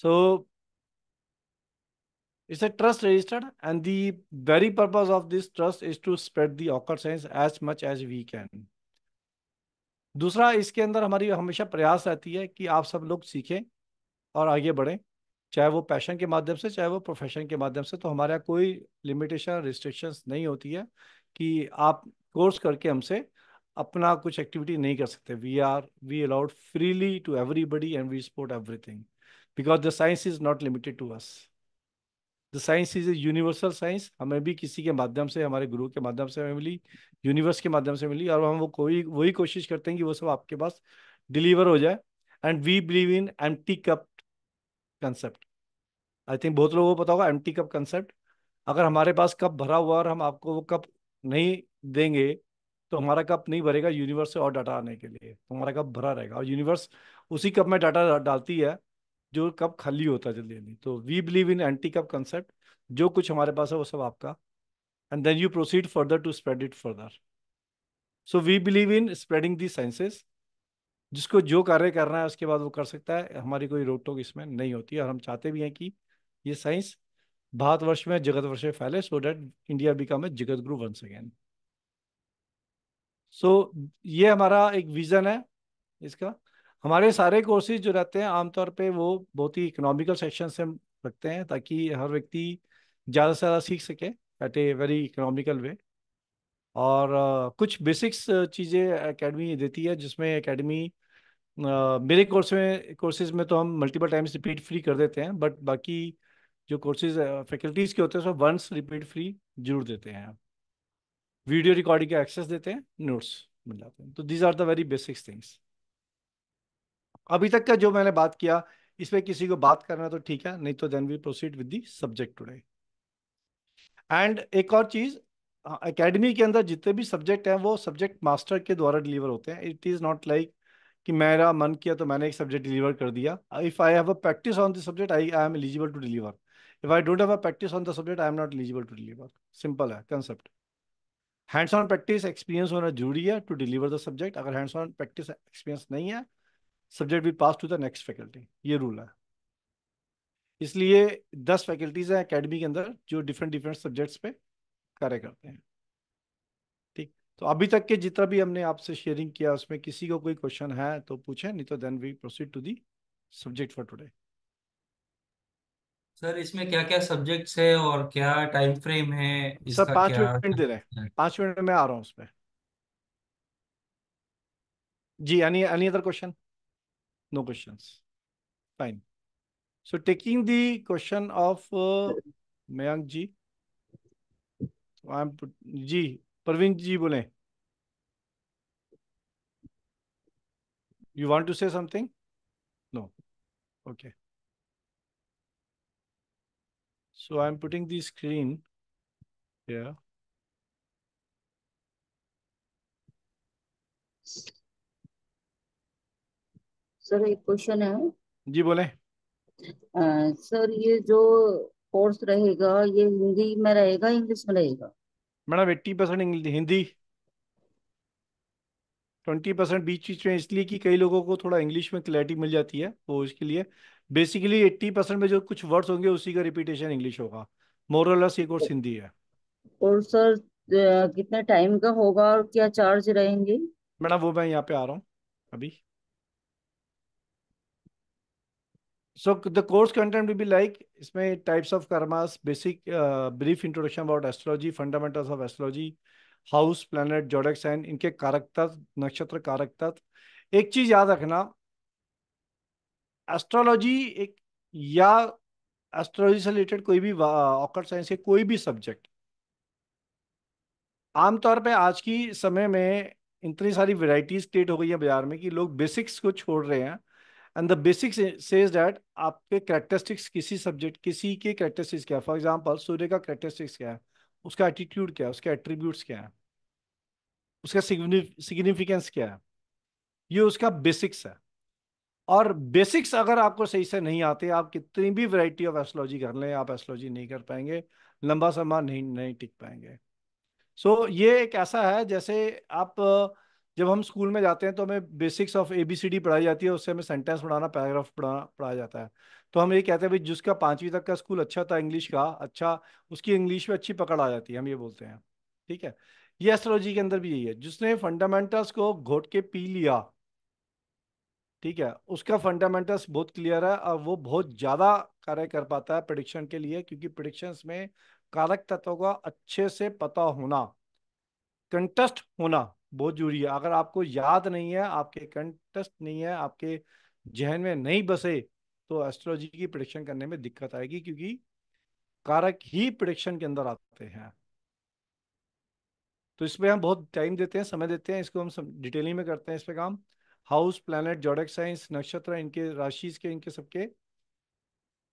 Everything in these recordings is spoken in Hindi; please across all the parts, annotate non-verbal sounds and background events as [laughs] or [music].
So it's a trust registered and the very purpose of this trust is to spread the occult science as much as we can. दूसरा इसके अंदर हमारी हमेशा प्रयास रहती है कि आप सब लोग सीखें और आगे बढ़ें चाहे वो पैशन के माध्यम से चाहे वो प्रोफेशन के माध्यम से तो हमारे यहाँ कोई लिमिटेशन रिस्ट्रिक्शंस नहीं होती है कि आप कोर्स करके हमसे अपना कुछ एक्टिविटी नहीं कर सकते we are we allowed freely to everybody and we support everything because the science is not limited to us the science is a universal science हमें भी किसी के माध्यम से हमारे गुरु के माध्यम से हमें मिली यूनिवर्स के माध्यम से मिली और हम वो कोई वही कोशिश करते हैं कि वो सब आपके पास डिलीवर हो जाए and we believe in empty cup concept I think बहुत लोगों को पता होगा एम टी कप कंसेप्ट अगर हमारे पास कप भरा हुआ और हम आपको वो कप नहीं देंगे तो हमारा कप नहीं भरेगा यूनिवर्स से और डाटा आने के लिए तो हमारा कप भरा रहेगा और यूनिवर्स उसी कप में डाटा डालती है जो कप खाली होता है जल्दी जल्दी तो we believe in empty cup concept जो कुछ हमारे पास है वो सब आपका and then you proceed further to spread it further so we believe in spreading the sciences जिसको जो कार्य करना है उसके बाद वो कर सकता है हमारी कोई रोक टोक इसमें नहीं होती और हम चाहते भी हैं कि ये साइंस भारतवर्ष में जगत वर्ष में फैले so that India become a jagat guru once again so ये हमारा एक विजन है इसका हमारे सारे कोर्सेज जो रहते हैं आमतौर पे वो बहुत ही इकोनॉमिकल सेक्शन से हम रखते हैं ताकि हर व्यक्ति ज़्यादा से ज़्यादा सीख सके at a very economical way और uh, कुछ बेसिक्स चीज़ें एकेडमी देती है जिसमें एकेडमी uh, मेरे कोर्स में कोर्सेज में तो हम मल्टीपल टाइम्स रिपीट फ्री कर देते हैं बट बाकी जो कोर्सेज फैकल्टीज़ के होते हैं उसमें वंस रिपीट फ्री जरूर देते हैं वीडियो रिकॉर्डिंग का एक्सेस देते हैं नोट्स मिल जाते हैं तो these are the very basics things अभी तक का जो मैंने बात किया इसमें किसी को बात करना तो ठीक है नहीं तो then we proceed with the subject today and एक और चीज एकेडमी के अंदर जितने भी सब्जेक्ट हैं वो सब्जेक्ट मास्टर के द्वारा डिलीवर होते हैं इट इज़ नॉट लाइक कि मेरा मन किया तो मैंने एक सब्जेक्ट डिलीवर कर दिया if I have a practice on the subject I I am eligible to deliver if I don't have a practice on the subject I am not eligible to deliver simple है concept hands on practice experience होना जरूरी है टू डिलीवर द सब्जेक्ट अगर हैंड्स ऑन प्रैक्टिस एक्सपीरियंस नहीं है subject will pass to the next faculty ये रूल है इसलिए दस फैकल्टीज हैं एकेडमी के अंदर जो डिफरेंट डिफरेंट सब्जेक्ट्स पे कार्य करते हैं ठीक तो अभी तक के जितना भी हमने आपसे शेयरिंग किया उसमें किसी को कोई क्वेश्चन है तो पूछें नहीं तो then we proceed to the subject for today sir इसमें क्या क्या सब्जेक्ट्स है और क्या टाइम फ्रेम है सर पांच मिनट दे रहे हैं पांच मिनट में आ रहा हूँ उसमें जी any any other question No questions. Fine. So taking the question of uh, Mayank ji. I'm put, ji, Parvin ji bole. You want to say something? No. Okay. So I'm putting the screen here. Sir एक क्वेश्चन है जी बोले आ, सर ये जो कोर्स रहेगा ये हिंदी में रहेगा इंग्लिश में रहेगा madam eighty percent Hindi twenty percent बीच बीच में इसलिए कि कई लोगों को थोड़ा इंग्लिश में क्लैरिटी मिल जाती है वो तो इसके लिए बेसिकली एट्टी परसेंट में जो कुछ वर्ड्स होंगे उसी का रिपीटेशन इंग्लिश होगा मोरलस ये कोर्स हिंदी है और सर कितने टाइम का होगा और क्या चार्ज रहेंगे मैडम वो मैं यहाँ पे आ रहा हूँ अभी So the course content will be like इसमें types of karmas, basic uh, brief introduction about astrology, fundamentals of astrology, house, planet, zodiac sign, inke इनके कारक तत्व नक्षत्र कारक तत्व एक चीज याद रखना एस्ट्रोलॉजी एक या एस्ट्रोलॉजी से रिलेटेड कोई भी science ke koi bhi subject subject आमतौर पे आज की समय में इतनी सारी वेराइटीज क्रिएट हो गई है बाजार में कि लोग बेसिक्स को छोड़ रहे हैं and the basics says that आपके करेक्टरिस्टिक्स किसी सब्जेक्ट किसी के करेक्टरिस्टिक्स क्या है फॉर एग्जांपल सूर्य का करेक्टरिस्टिक्स क्या है उसका एटीट्यूड क्या है उसके एट्रीब्यूट्स क्या है उसका सिग्निफिकेंस क्या है ये उसका बेसिक्स है और बेसिक्स अगर आपको सही से नहीं आते आप कितनी भी वैरायटी ऑफ एस्ट्रोलॉजी कर लें आप एस्ट्रोलॉजी नहीं कर पाएंगे लंबा समा नहीं नहीं टिक पाएंगे सो so, ये एक ऐसा है जैसे आप जब हम स्कूल में जाते हैं तो हमें basics of A B C D पढ़ाई जाती है उससे हमें सेंटेंस पढ़ाना पैराग्राफ पढ़ाना पढ़ाया जाता है तो हम ये कहते हैं भाई जिसका पाँचवीं तक का स्कूल अच्छा था इंग्लिश का अच्छा उसकी इंग्लिश में अच्छी पकड़ आ जाती है हम ये बोलते हैं ठीक है ये एस्ट्रोलॉजी के अंदर भी यही है जिसने फंडामेंटल्स को घोट के पी लिया ठीक है उसका फंडामेंटल्स बहुत क्लियर है और वो बहुत ज़्यादा कार्य कर पाता है प्रडिक्शन के लिए क्योंकि प्रडिक्शंस में कारक तत्वों का अच्छे से पता होना कंटेस्ट होना बहुत जरूरी है अगर आपको याद नहीं है आपके कंटेस्ट नहीं है आपके जहन में नहीं बसे तो एस्ट्रोलॉजी की प्रोडिक्शन करने में दिक्कत आएगी क्योंकि कारक ही प्रोडिक्शन के अंदर आते हैं तो इसमें हम बहुत टाइम देते हैं समय देते हैं इसको हम डिटेलिंग में करते हैं इस पर काम हाउस प्लानट जोडक साइंस नक्षत्र इनके राशि के इनके सबके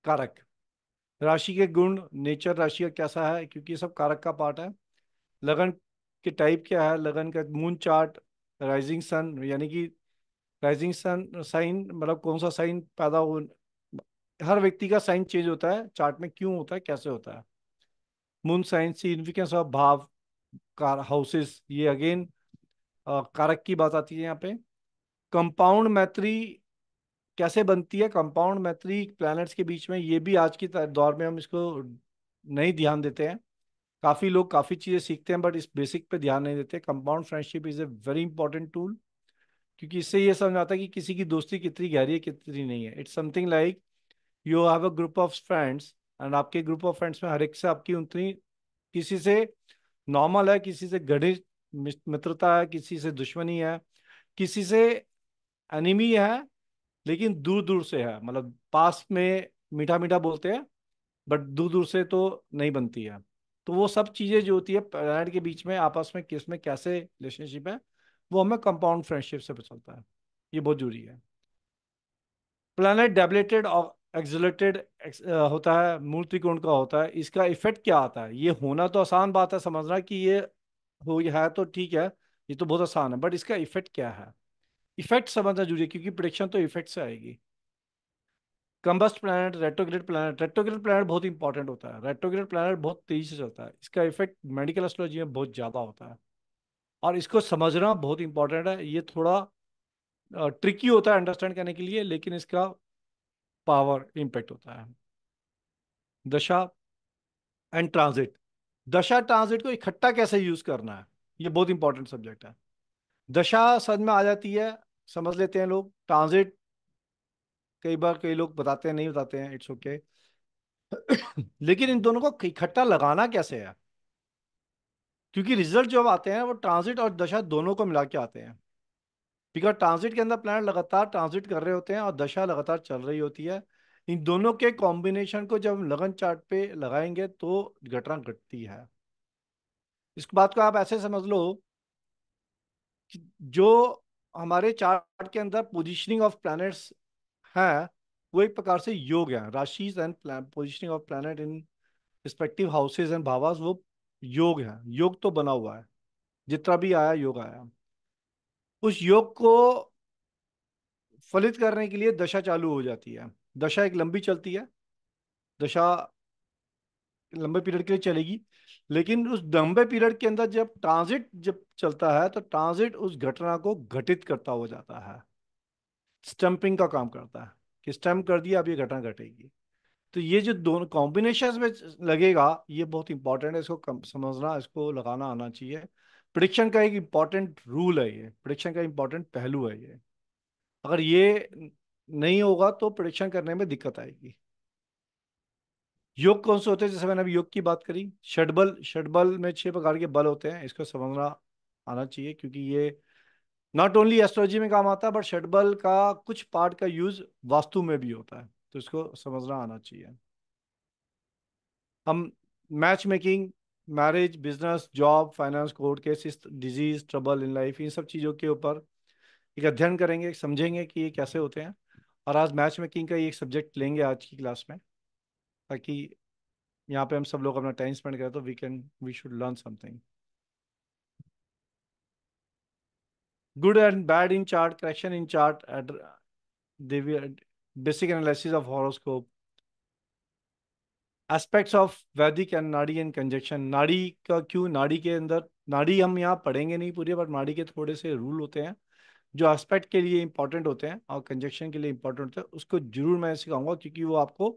कारक राशि के गुण नेचर राशि का कैसा है क्योंकि ये सब कारक का पार्ट है लगन कि टाइप क्या है लगन का मून चार्ट राइजिंग सन यानी कि राइजिंग सन साइन मतलब कौन सा साइन पैदा हो हर व्यक्ति का साइन चेंज होता है चार्ट में क्यों होता है कैसे होता है moon sign significance of bhav कार हाउसेस ये अगेन कारक की बात आती है यहाँ पे कंपाउंड मैत्री कैसे बनती है कंपाउंड मैत्री प्लैनेट्स के बीच में ये भी आज की दौर में हम इसको नहीं ध्यान देते हैं काफ़ी लोग काफ़ी चीज़ें सीखते हैं बट इस बेसिक पे ध्यान नहीं देते compound friendship is a very important tool क्योंकि इससे यह समझ आता है कि किसी की दोस्ती कितनी गहरी है कितनी नहीं है it's something like you have a group of friends and आपके ग्रुप ऑफ फ्रेंड्स में हर एक से आपकी उतनी किसी से नॉर्मल है किसी से गढ़ी मित्रता है किसी से दुश्मनी है किसी से एनिमी है लेकिन दूर दूर से है मतलब पास में मीठा मीठा बोलते हैं बट दूर दूर से तो नहीं बनती है तो वो सब चीज़ें जो होती है प्लानट के बीच में आपस में किस में कैसे रिलेशनशिप है वो हमें कंपाउंड फ्रेंडशिप से बचलता है ये बहुत जरूरी है प्लानट डेबलेटेड और एक्जलेटेड होता है मूल का होता है इसका इफेक्ट क्या आता है ये होना तो आसान बात है समझना कि ये हो है तो ठीक है ये तो बहुत आसान है बट इसका इफेक्ट क्या है इफेक्ट समझना जरूरी है क्योंकि प्रिडिक्शन तो इफेक्ट से आएगी combust planet retrograde planet retrograde planet बहुत इंपॉर्टेंट होता है रेट्रोग्रेड प्लानट बहुत तेजी से चलता है इसका इफेक्ट मेडिकल एस्ट्रोलॉजी में बहुत ज़्यादा होता है और इसको समझना बहुत इंपॉर्टेंट है ये थोड़ा ट्रिकी होता है अंडरस्टैंड करने के लिए लेकिन इसका पावर इम्पैक्ट होता है दशा एंड ट्रांजिट दशा ट्रांजिट को इकट्ठा कैसे यूज करना है ये बहुत इंपॉर्टेंट सब्जेक्ट है दशा सद में आ जाती है समझ लेते हैं लोग ट्रांजिट कई बार कई लोग बताते हैं नहीं बताते हैं इट्स ओके okay. [coughs] लेकिन इन दोनों को इकट्ठा लगाना कैसे है क्योंकि रिजल्ट जब आते हैं वो ट्रांजिट और दशा दोनों को मिला के आते हैं बिकॉज ट्रांजिट के अंदर प्लान लगातार ट्रांजिट कर रहे होते हैं और दशा लगातार चल रही होती है इन दोनों के कॉम्बिनेशन को जब लगन चार्ट पे लगाएंगे तो घटना घटती है इस बात को आप ऐसे समझ लो कि जो हमारे चार्ट के अंदर पोजीशनिंग ऑफ प्लैनेट्स है वो एक प्रकार से योग है rashis and positioning of planet in respective houses and bhavas वो योग है योग तो बना हुआ है जितना भी आया योग आया उस योग को फलित करने के लिए दशा चालू हो जाती है दशा एक लंबी चलती है दशा लंबे पीरियड के लिए चलेगी लेकिन उस लंबे पीरियड के अंदर जब ट्रांजिट जब चलता है तो ट्रांजिट उस घटना को घटित करता हो जाता है स्टम्पिंग का काम करता है कि स्टम्प कर दिया अब ये घटना घटेगी तो ये जो दोनों कॉम्बिनेशन में लगेगा ये बहुत इंपॉर्टेंट है इसको समझना इसको लगाना आना चाहिए प्रडिक्शन का एक इम्पॉर्टेंट रूल है ये प्रडिक्शन का इम्पॉर्टेंट पहलू है ये अगर ये नहीं होगा तो प्रडिक्शन करने में दिक्कत आएगी योग कौन से होते हैं जैसे मैंने अभी योग की बात करी षडबल षडबल में छह प्रकार के बल होते हैं इसको समझना आना चाहिए क्योंकि ये नॉट ओनली एस्ट्रोलॉजी में काम आता है बट शटबल का कुछ पार्ट का यूज वास्तु में भी होता है तो इसको समझना आना चाहिए हम match making marriage business job finance court cases disease trouble in life इन सब चीज़ों के ऊपर एक अध्ययन करेंगे समझेंगे कि ये कैसे होते हैं और आज मैच मेकिंग का एक सब्जेक्ट लेंगे आज की क्लास में ताकि यहाँ पे हम सब लोग अपना टाइम स्पेंड करें तो we can we should learn something good and bad in chart, correction in chart, uh, uh, basic analysis of horoscope, aspects of Vedic and Nadi and conjunction Nadi का क्यों नाड़ी के अंदर नाड़ी हम यहाँ पढ़ेंगे नहीं पूरे बट नाड़ी के थोड़े से रूल होते हैं जो एस्पेक्ट के लिए इंपॉर्टेंट होते हैं और कंजक्शन के लिए इंपॉर्टेंट होते हैं उसको जरूर मैं सिखाऊंगा क्योंकि वो आपको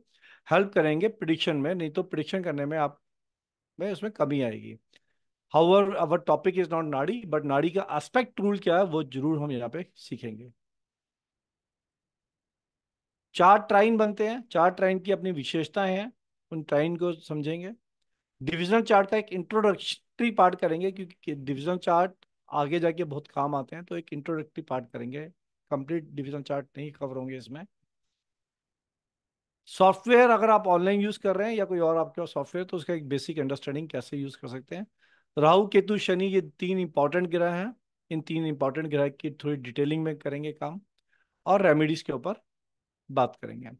हेल्प करेंगे प्रिडिक्शन में नहीं तो प्रिडिक्शन करने में आप में उसमें कमी आएगी however our topic is not Nadi but Nadi का एस्पेक्ट रूल क्या है वो जरूर हम यहाँ पे सीखेंगे चार ट्राइन बनते हैं चार ट्राइन की अपनी विशेषताएं हैं उन ट्राइन को समझेंगे डिविजनल चार्ट का एक इंट्रोडक्टरी पार्ट करेंगे क्योंकि डिविजनल चार्ट आगे जाके बहुत काम आते हैं तो एक इंट्रोडक्टरी पार्ट करेंगे कंप्लीट डिविजनल चार्ट नहीं कवर होंगे इसमें सॉफ्टवेयर अगर आप ऑनलाइन यूज कर रहे हैं या कोई और आपके पास सॉफ्टवेयर तो उसका एक बेसिक अंडरस्टैंडिंग कैसे यूज कर सकते हैं राहु केतु शनि ये तीन इंपॉर्टेंट ग्रह हैं इन तीन इंपॉर्टेंट ग्रह की थोड़ी डिटेलिंग में करेंगे काम और रेमेडीज के ऊपर बात करेंगे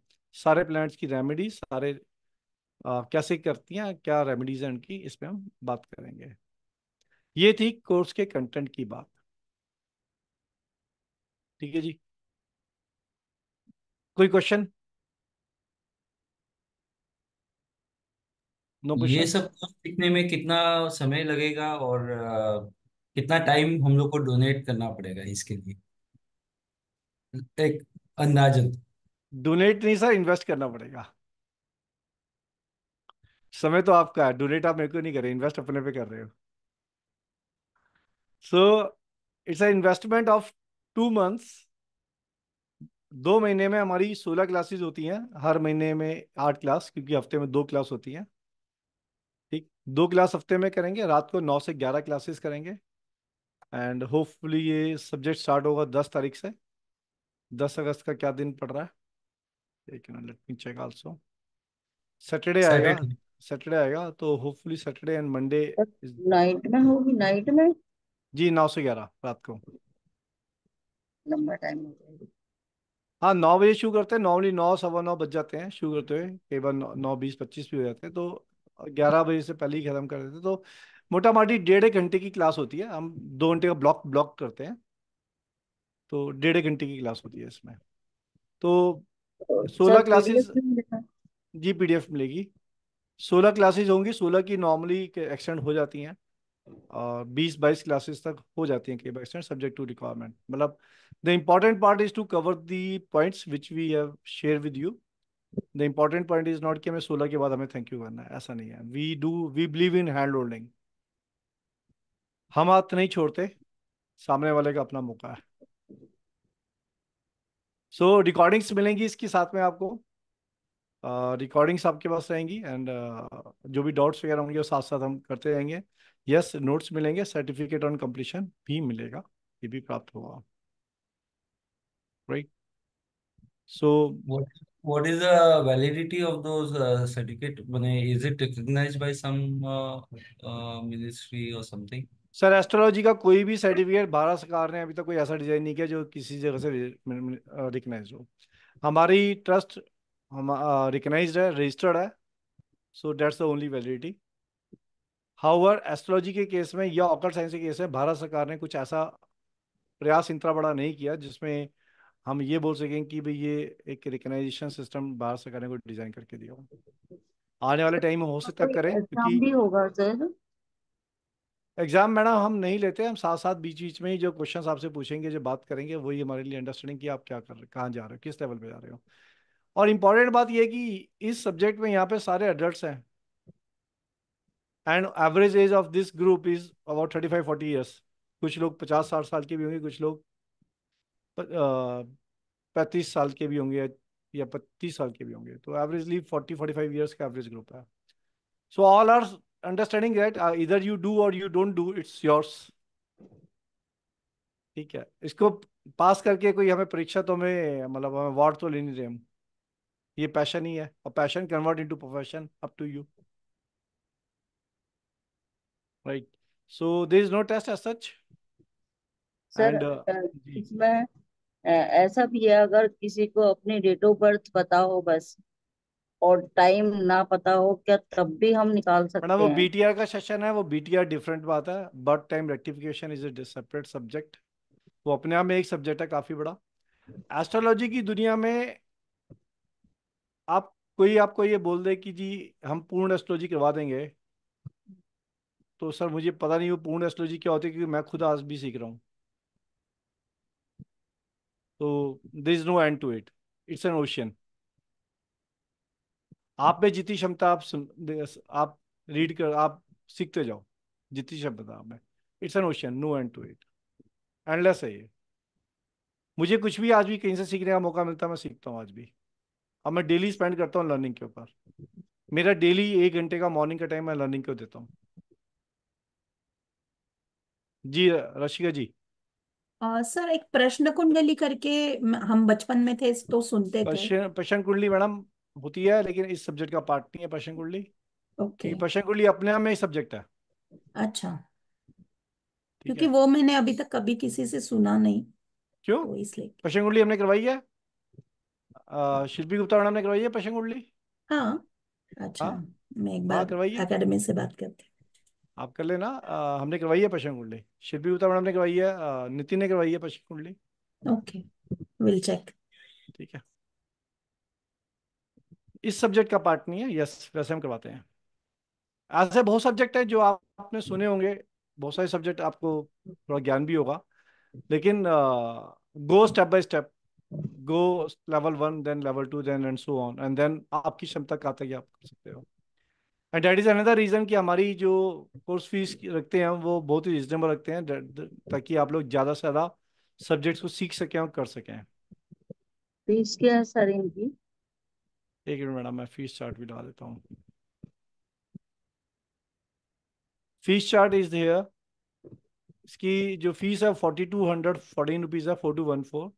सारे प्लैनेट्स की रेमेडीज सारे आ, कैसे करती हैं क्या रेमेडीज हैं उनकी इस पर हम बात करेंगे ये थी कोर्स के कंटेंट की बात ठीक है जी कोई क्वेश्चन नो ये क्वेश्चन सब सीखने में कितना समय लगेगा और कितना टाइम हम लोग को डोनेट करना पड़ेगा इसके लिए एक अंदाजन डोनेट नहीं सर इन्वेस्ट करना पड़ेगा समय तो आपका है डोनेट आप मेरे को नहीं कर रहे इन्वेस्ट अपने पे कर रहे हो so it's a investment of two months दो महीने में हमारी सोलह क्लासेस होती हैं हर महीने में आठ क्लास क्योंकि हफ्ते में दो क्लास होती हैं दो क्लास हफ्ते में करेंगे रात को नौ से ग्यारह क्लासेस करेंगे एंड होपफुली ये सब्जेक्ट स्टार्ट होगा दस तारीख से दस अगस्त का क्या दिन पड़ रहा है एक minute let me check also Saturday आएगा सैटरडे आएगा तो hopefully Saturday and Monday night में होगी नाइट में जी नौ से ग्यारह रात को लंबा टाइम हाँ नौ बजे शुरू करते हैं नॉर्मली नौ सवा नौ बज जाते हैं शुरू करते हुए कई बार नौ बीस पच्चीस भी हो जाते हैं तो ग्यारह बजे से पहले ही ख़त्म कर देते तो मोटा मोटी डेढ़ घंटे की क्लास होती है हम दो घंटे का ब्लॉक ब्लॉक करते हैं तो डेढ़ घंटे की क्लास होती है इसमें तो सोलह क्लासेस जी पीडीएफ मिलेगी सोलह क्लासेस होंगी सोलह की नॉर्मली एक्सटेंड हो जाती हैं और बीस बाईस क्लासेस तक हो जाती हैं केब सब्जेक्ट टू रिक्वायरमेंट मतलब the important part is to cover the points which we have share with you the important point is not कि हमें सोलह के बाद हमें थैंक यू करना है ऐसा नहीं है we do we believe in hand holding हम हाथ नहीं छोड़ते सामने वाले का अपना मौका है सो so, रिकॉर्डिंग्स मिलेंगी इसके साथ में आपको रिकॉर्डिंग्स uh, आपके पास रहेंगी एंड uh, जो भी डाउट्स वगैरह होंगे वो साथ साथ हम करते रहेंगे यस yes, नोट्स मिलेंगे सर्टिफिकेट ऑन कंप्लीशन भी मिलेगा ये भी प्राप्त होगा right so What is the validity of those uh, certificate? माने is it recognized by some uh, uh, ministry or something? Sir astrology का कोई भी सर्टिफिकेट भारत सरकार ने अभी तक कोई ऐसा डिजाइन नहीं किया जो किसी जगह से रिकनाइज uh, हो हमारी ट्रस्ट हम रिकनाइज uh, है रजिस्टर्ड है so that's the only validity however astrology के केस में या ऑकल साइंस के केस में भारत सरकार ने कुछ ऐसा प्रयास इंतरा बड़ा नहीं किया जिसमें हम ये बोल सकें कि भाई ये एक रिकनाइजेशन सिस्टम बाहर से करने को डिजाइन करके दिया हो आने वाले टाइम में हो सकता करें क्योंकि एग्जाम मैडम हम नहीं लेते हम साथ साथ बीच बीच में ही जो क्वेश्चंस आपसे पूछेंगे जो बात करेंगे वही हमारे लिए अंडरस्टैंडिंग कि आप क्या कर रहे कहाँ जा रहे हो किस लेवल पे जा रहे हो और इम्पोर्टेंट बात यह कि इस सब्जेक्ट में यहाँ पे सारे एडल्ट हैं and average age of this group is about thirty five forty years कुछ लोग पचास साठ साल के भी होंगे कुछ लोग पैंतीस साल के भी होंगे या पच्चीस साल के भी होंगे तो averagely forty forty five years का एवरेज ग्रुप है so all are understanding that either you do or you don't do it's yours ठीक है इसको पास करके कोई हमें परीक्षा तो हमें मतलब हमें वार्ड तो लेनी रहे हम ये पैशन ही है और passion convert into profession up to you right so this no test as such sir इसमें ऐसा भी है अगर किसी को अपनी डेट ऑफ बर्थ पता हो बस और टाइम ना पता हो क्या तब भी हम निकाल सकते हैं वो बीटीआर का सेशन है वो बीटीआर डिफरेंट बात है birth time rectification is a separate subject वो अपने आप में एक सब्जेक्ट है काफी बड़ा एस्ट्रोलॉजी की दुनिया में आप कोई आपको ये बोल दे कि जी हम पूर्ण एस्ट्रोलॉजी करवा देंगे तो सर मुझे पता नहीं वो पूर्ण एस्ट्रोलॉजी क्या होती है क्योंकि मैं खुद आज भी सीख रहा हूँ तो there is no end to it it's an ocean आप में जितनी क्षमता आप सुन आप रीड कर आप सीखते जाओ जितनी क्षमता आप में it's an ocean no end to it endless है ये मुझे कुछ भी आज भी कहीं से सीखने का मौका मिलता है मैं सीखता हूँ आज भी अब मैं डेली स्पेंड करता हूँ लर्निंग के ऊपर मेरा डेली एक घंटे का मॉर्निंग का टाइम मैं लर्निंग को देता हूँ जी रशिका जी आ, सर एक प्रश्न कुंडली करके हम बचपन में थे तो सुनते थे प्रश्न कुंडली मैडम होती है लेकिन इस सब्जेक्ट का पार्ट नहीं है प्रश्न कुंडली ओके okay. प्रश्न कुंडली अपने आप में ही सब्जेक्ट है अच्छा क्योंकि वो मैंने अभी तक कभी किसी से सुना नहीं क्यों तो इसलिए प्रश्न कुंडली हमने करवाई है शिल्पी गुप्ता मैडम ने करवाई है प्रश्न कुंडली हाँ अच्छा हाँ? मैं एक हाँ, बार अकेडमी से बात करती हूँ आप कर लेना आ, हमने करवाई है पश्चिम कुंडली शिल्पी गुप्ता मैडम ने करवाई है नितिन ने करवाई है पश्चिम कुंडली ओके विल चेक ठीक है इस सब्जेक्ट का पार्ट नहीं है यस वैसे हम करवाते हैं ऐसे बहुत सब्जेक्ट है जो आप, आपने सुने होंगे बहुत सारे सब्जेक्ट आपको थोड़ा ज्ञान भी होगा लेकिन go step by step go level one then level two then and so on and then आपकी क्षमता कहाँ तक आप कर सकते हो and that is another reason कि हमारी जो कोर्स फीस रखते हैं वो बहुत ही रिजनेबल रखते हैं ताकि आप लोग ज्यादा से ज्यादा सब्जेक्ट्स को सीख सकें और कर सकें फीस क्या है सर इनकी एक मिनट मैडम मैं फीस चार्ट भी डाल देता हूँ फीस चार्ट इज देयर इसकी जो फीस है forty two hundred fourteen rupees है four two one four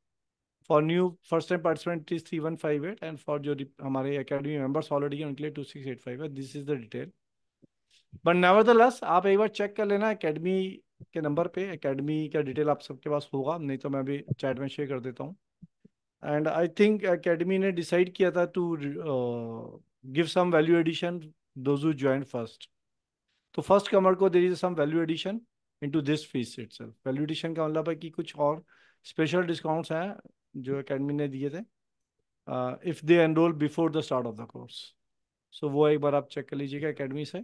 for new first time participant is three one five eight and for जो हमारे अकेडमी मेंबर्स ऑलरेडी हैं उनके लिए टू सिक्स एट फाइव है this is the detail but never आप एक बार चेक कर लेना अकेडमी के नंबर पे अकेडमी का डिटेल आप सबके पास होगा नहीं तो मैं अभी चैट में शेयर कर देता हूँ एंड आई थिंक अकेडमी ने डिसाइड किया था to give some value addition those who join first तो फर्स्ट कमर को there is some value addition to this fees it value addition का मतलब है कि कुछ और स्पेशल डिस्काउंट्स हैं जो अकेडमी ने दिए थे if they enrol before the start of the course so वो एक बार आप चेक कर लीजिएगा अकेडमी से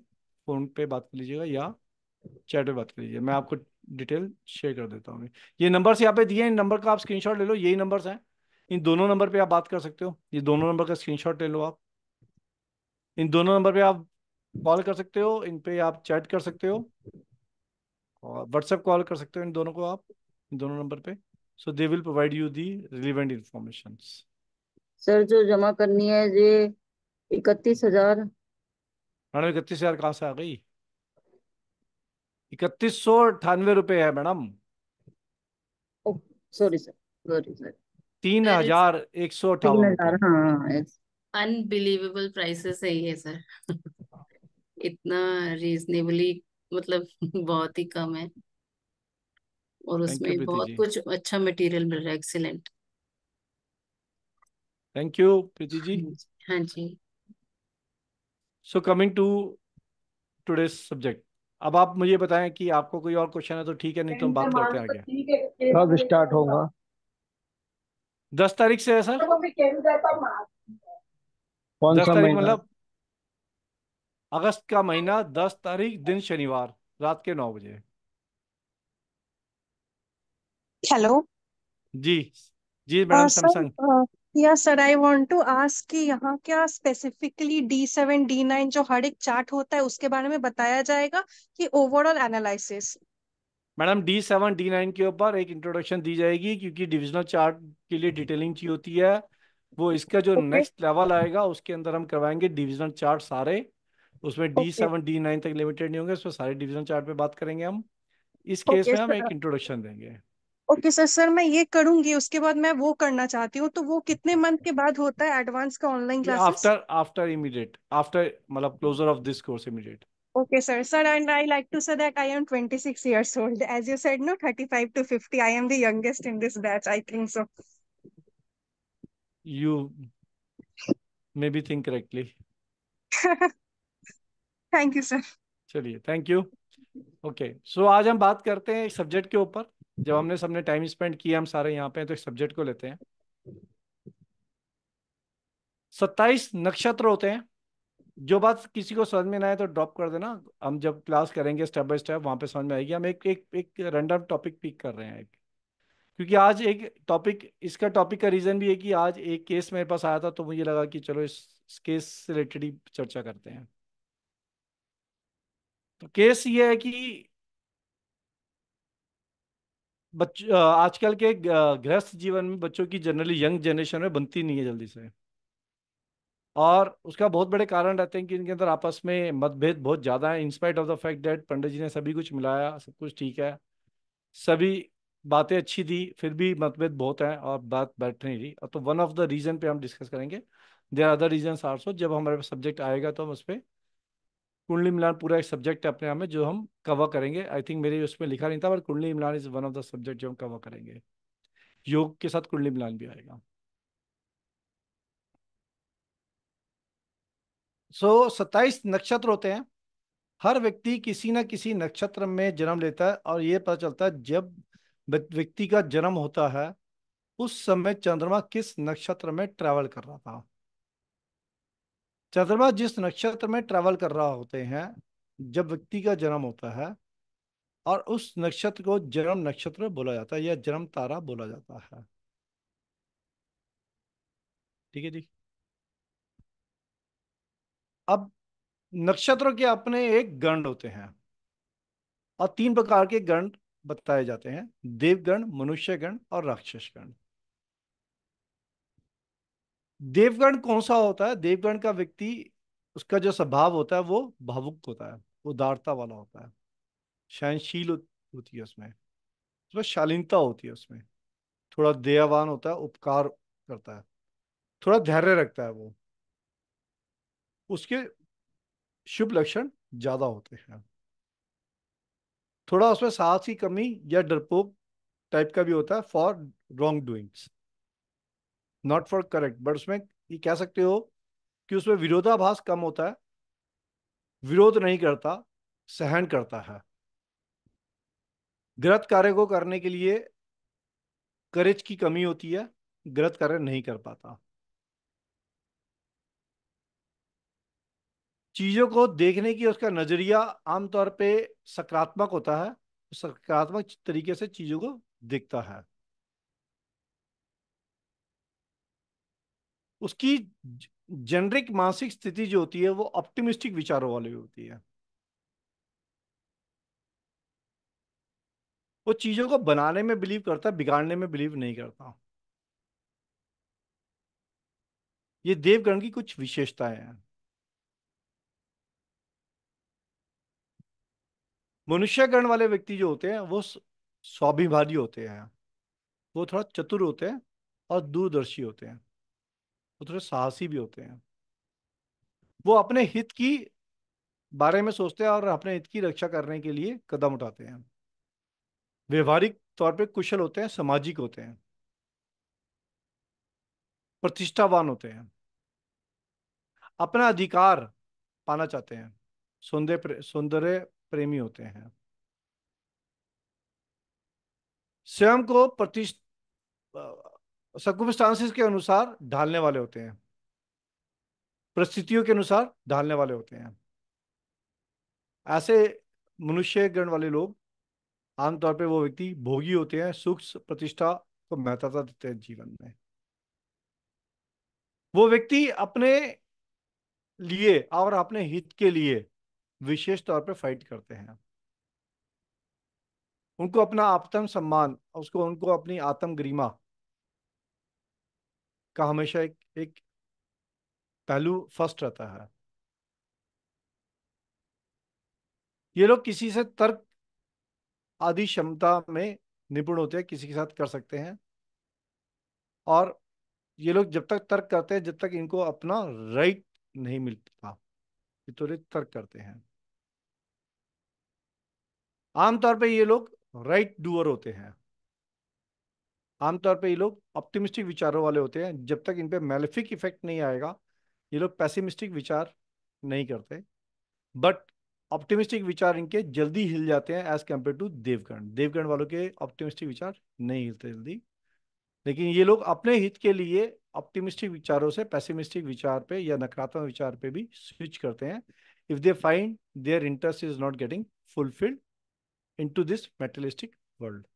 फ़ोन पे बात कर लीजिएगा या चैट पे बात कर लीजिए मैं आपको डिटेल शेयर कर देता हूँ ये नंबर्स यहाँ पे दिए हैं नंबर का आप स्क्रीनशॉट ले लो यही नंबर्स हैं इन दोनों नंबर पे आप बात कर सकते हो ये दोनों नंबर का स्क्रीनशॉट ले लो आप इन दोनों नंबर पे आप कॉल कर सकते हो इन पे आप चैट कर सकते हो और व्हाट्सएप कॉल कर सकते हो इन दोनों को आप इन दोनों नंबर पे so they will provide you the relevant informations sir जो जमा करनी है ये इकतीस हजार मैडम इकतीस हजार कहाँ से आ गई इकतीस सौ अठानवे रुपए है madam sorry sir sorry sir तीन हजार एक सौ अठावन अनबिलीवेबल प्राइसेस है ये सर [laughs] इतना रीजनेबली मतलब [laughs] बहुत ही कम है और उसमें बहुत कुछ अच्छा मटेरियल मिल रहा है excellent thank you Preeti ji हाँ जी so coming to today subject अब आप मुझे बताएं कि आपको कोई और क्वेश्चन है तो ठीक है नहीं तो हम बात करते आगे कब स्टार्ट होगा दस तारीख से है सर कौन सा महीना मतलब अगस्त का महीना दस तारीख दिन शनिवार रात के नौ बजे हेलो जी जी हाँ, मैडम सैमसंग सर या sir I want to ask कि यहाँ क्या specifically D seven D nine जो हर एक चार्ट होता है उसके बारे में बताया जाएगा कि overall analysis madam D seven D nine के ऊपर एक इंट्रोडक्शन दी जाएगी क्योंकि डिविजनल चार्ट के लिए डिटेलिंग चाहिए होती है वो इसका जो नेक्स्ट okay. लेवल आएगा उसके अंदर हम करवाएंगे डिविजनल चार्ट सारे उसमें डी सेवन डी नाइन तक लिमिटेड नहीं होंगे उसमें सारे डिविजनल चार्ट पे बात करेंगे हम इस केस okay, में हम एक इंट्रोडक्शन देंगे ओके सर सर मैं ये करूंगी उसके बाद मैं वो करना चाहती हूँ तो वो कितने [laughs] मंथ के बाद होता है एडवांस का online classes after after immediate after मतलब closure of this course immediate okay sir sir and I like to say that I am 26 years old as you said no 35 to 50. I am the youngest in this batch I think so you may be think correctly thank you sir चलिए थैंक यू ओके सो आज हम बात करते हैं सब्जेक्ट के ऊपर जब हमने सबने टाइम स्पेंड किया हम सारे यहाँ पे हैं तो एक सब्जेक्ट को लेते हैं सत्ताईस नक्षत्र होते हैं जो बात किसी को समझ में ना आए तो ड्रॉप कर देना हम जब क्लास करेंगे स्टेप बाय स्टेप वहां पे समझ में आएगी हम एक एक एक रैंडम टॉपिक पिक कर रहे हैं एक क्योंकि आज एक टॉपिक इसका टॉपिक का रीज़न भी है कि आज एक केस मेरे पास आया था तो मुझे लगा कि चलो इस केस से रिलेटेड ही चर्चा करते हैं तो केस ये है कि बच्च आजकल के गृहस्थ जीवन में बच्चों की जनरली यंग जनरेशन में बनती नहीं है जल्दी से और उसका बहुत बड़े कारण रहते हैं कि इनके अंदर आपस में मतभेद बहुत ज़्यादा है in spite of the fact that Pandit ji ने सभी कुछ मिलाया सब कुछ ठीक है सभी बातें अच्छी दी फिर भी मतभेद बहुत हैं और बात बैठ नहीं रही तो वन ऑफ द रीज़न पे हम डिस्कस करेंगे there other reason are so जब हमारे सब्जेक्ट आएगा तो हम उस पर कुंडली मिलान पूरा एक सब्जेक्ट है अपने आप में जो हम कवर करेंगे आई थिंक मेरे उसमें लिखा नहीं था पर kundali milan is one of the subject जो हम कवर करेंगे योग के साथ कुंडली मिलान भी आएगा सो so, सत्ताईस नक्षत्र होते हैं हर व्यक्ति किसी ना किसी नक्षत्र में जन्म लेता है और ये पता चलता है जब व्यक्ति का जन्म होता है उस समय चंद्रमा किस नक्षत्र में ट्रैवल कर रहा था चंद्रमा जिस नक्षत्र में ट्रैवल कर रहा होते हैं जब व्यक्ति का जन्म होता है और उस नक्षत्र को जन्म नक्षत्र बोला जाता है या जन्म तारा बोला जाता है ठीक है जी अब नक्षत्रों के अपने एक गण होते हैं और तीन प्रकार के गण बताए जाते हैं देवगण मनुष्य गण और राक्षसगण देवगण कौन सा होता है देवगण का व्यक्ति उसका जो स्वभाव होता है वो भावुक होता है उदारता वाला होता है सहनशील होती है उसमें उसमें शालीनता होती है उसमें थोड़ा दयावान होता है उपकार करता है थोड़ा धैर्य रखता है वो उसके शुभ लक्षण ज्यादा होते हैं थोड़ा उसमें साहस की कमी या डरपोक टाइप का भी होता है for wrong doings not for correct but उसमें ये कह सकते हो कि उसमें विरोधाभास कम होता है विरोध नहीं करता सहन करता है गलत कार्य को करने के लिए करेज की कमी होती है गलत कार्य नहीं कर पाता चीजों को देखने की उसका नजरिया आमतौर पे सकारात्मक होता है सकारात्मक तरीके से चीजों को देखता है उसकी जेनरिक मानसिक स्थिति जो होती है वो ऑप्टिमिस्टिक विचारों वाली होती है वो चीजों को बनाने में बिलीव करता है बिगाड़ने में बिलीव नहीं करता ये देवगण की कुछ विशेषताएं हैं मनुष्यगण वाले व्यक्ति जो होते हैं वो स्वाभिमानी होते हैं वो थोड़ा चतुर होते हैं और दूरदर्शी होते हैं वो थोड़े साहसी भी होते हैं वो अपने हित की बारे में सोचते हैं और अपने हित की रक्षा करने के लिए कदम उठाते हैं व्यवहारिक तौर पे कुशल होते हैं सामाजिक होते हैं प्रतिष्ठावान होते हैं अपना अधिकार पाना चाहते हैं सौंदर्य प्रे, प्रेमी होते हैं स्वयं को प्रतिष्ठ सकुमस्टांसिस के अनुसार ढालने वाले होते हैं परिस्थितियों के अनुसार ढालने वाले होते हैं ऐसे मनुष्य ग्रहण वाले लोग आमतौर पर वो व्यक्ति भोगी होते हैं सुख प्रतिष्ठा को महत्वता देते हैं जीवन में वो व्यक्ति अपने लिए और अपने हित के लिए विशेष तौर पर फाइट करते हैं उनको अपना आत्म सम्मान उसको उनको अपनी आत्म गरिमा का हमेशा एक एक पहलू फर्स्ट रहता है ये लोग किसी से तर्क आदि क्षमता में निपुण होते हैं किसी के साथ कर सकते हैं और ये लोग जब तक तर्क करते हैं जब तक इनको अपना राइट नहीं मिलता ये तो तर्क करते हैं आमतौर पे ये लोग राइट डूअर होते हैं आमतौर पे ये लोग ऑप्टिमिस्टिक विचारों वाले होते हैं जब तक इन पर मेलिफिक इफेक्ट नहीं आएगा ये लोग पैसिमिस्टिक विचार नहीं करते बट ऑप्टिमिस्टिक विचार इनके जल्दी हिल जाते हैं एज कम्पेयर टू देवगण देवगण वालों के ऑप्टिमिस्टिक विचार नहीं हिलते जल्दी लेकिन ये लोग अपने हित के लिए ऑप्टिमिस्टिक विचारों से पैसिमिस्टिक विचार पे या नकारात्मक विचार पे भी स्विच करते हैं if they find their interest is not getting fulfilled into this materialistic world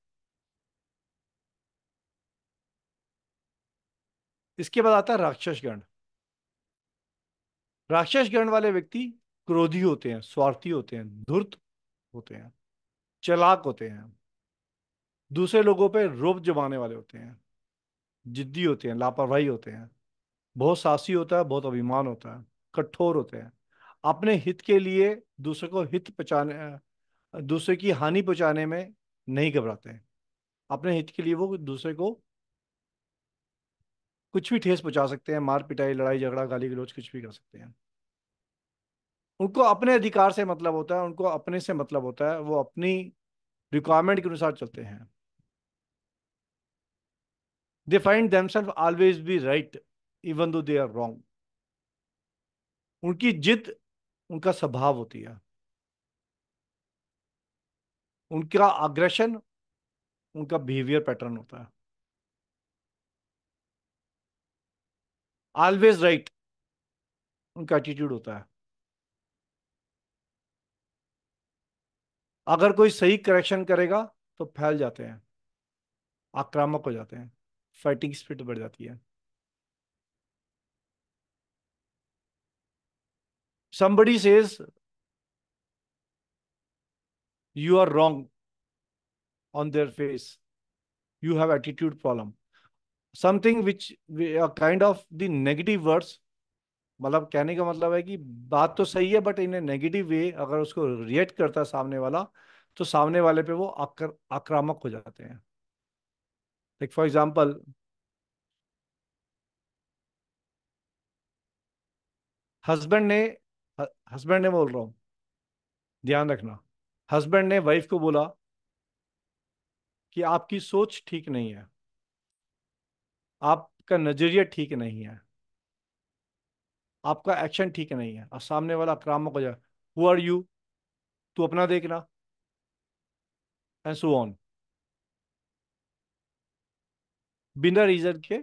इसके बाद आता है राक्षसगण राक्षसगण वाले व्यक्ति क्रोधी होते हैं स्वार्थी होते हैं धूर्त होते हैं चलाक होते हैं दूसरे लोगों पे रोप जमाने वाले होते हैं जिद्दी होते हैं लापरवाही होते हैं बहुत साहसी होता है बहुत अभिमान होता है कठोर होते हैं अपने हित के लिए दूसरे को हित पहुँचाने दूसरे की हानि पहुँचाने में नहीं घबराते हैं अपने हित के लिए वो दूसरे को कुछ भी ठेस पहुंचा सकते हैं मार पिटाई लड़ाई झगड़ा गाली गलोच कुछ भी कर सकते हैं उनको अपने अधिकार से मतलब होता है उनको अपने से मतलब होता है वो अपनी रिक्वायरमेंट के अनुसार चलते हैं they find themself always be right even though they are wrong उनकी जिद उनका स्वभाव होती है उनका अग्रेशन उनका बिहेवियर पैटर्न होता है ऑलवेज राइट उनका एटीट्यूड होता है अगर कोई सही करेक्शन करेगा तो फैल जाते हैं आक्रामक हो जाते हैं फाइटिंग स्पीड बढ़ जाती है somebody says you are wrong on their face you have attitude problem something which kind of the negative words मतलब कहने का मतलब है कि बात तो सही है but in A negative way अगर उसको रिएक्ट करता है सामने वाला तो सामने वाले पे वो आकर आक्रामक हो जाते हैं लाइक फॉर एग्जाम्पल हस्बैंड ने हस्बैंड ने बोल रहा हूँ ध्यान रखना हस्बैंड ने वाइफ को बोला कि आपकी सोच ठीक नहीं है आपका नजरिया ठीक नहीं है आपका एक्शन ठीक नहीं है और सामने वाला आक्रामक हो जाए हु आर यू तू अपना देखना एंड सो ऑन बिना रीजन के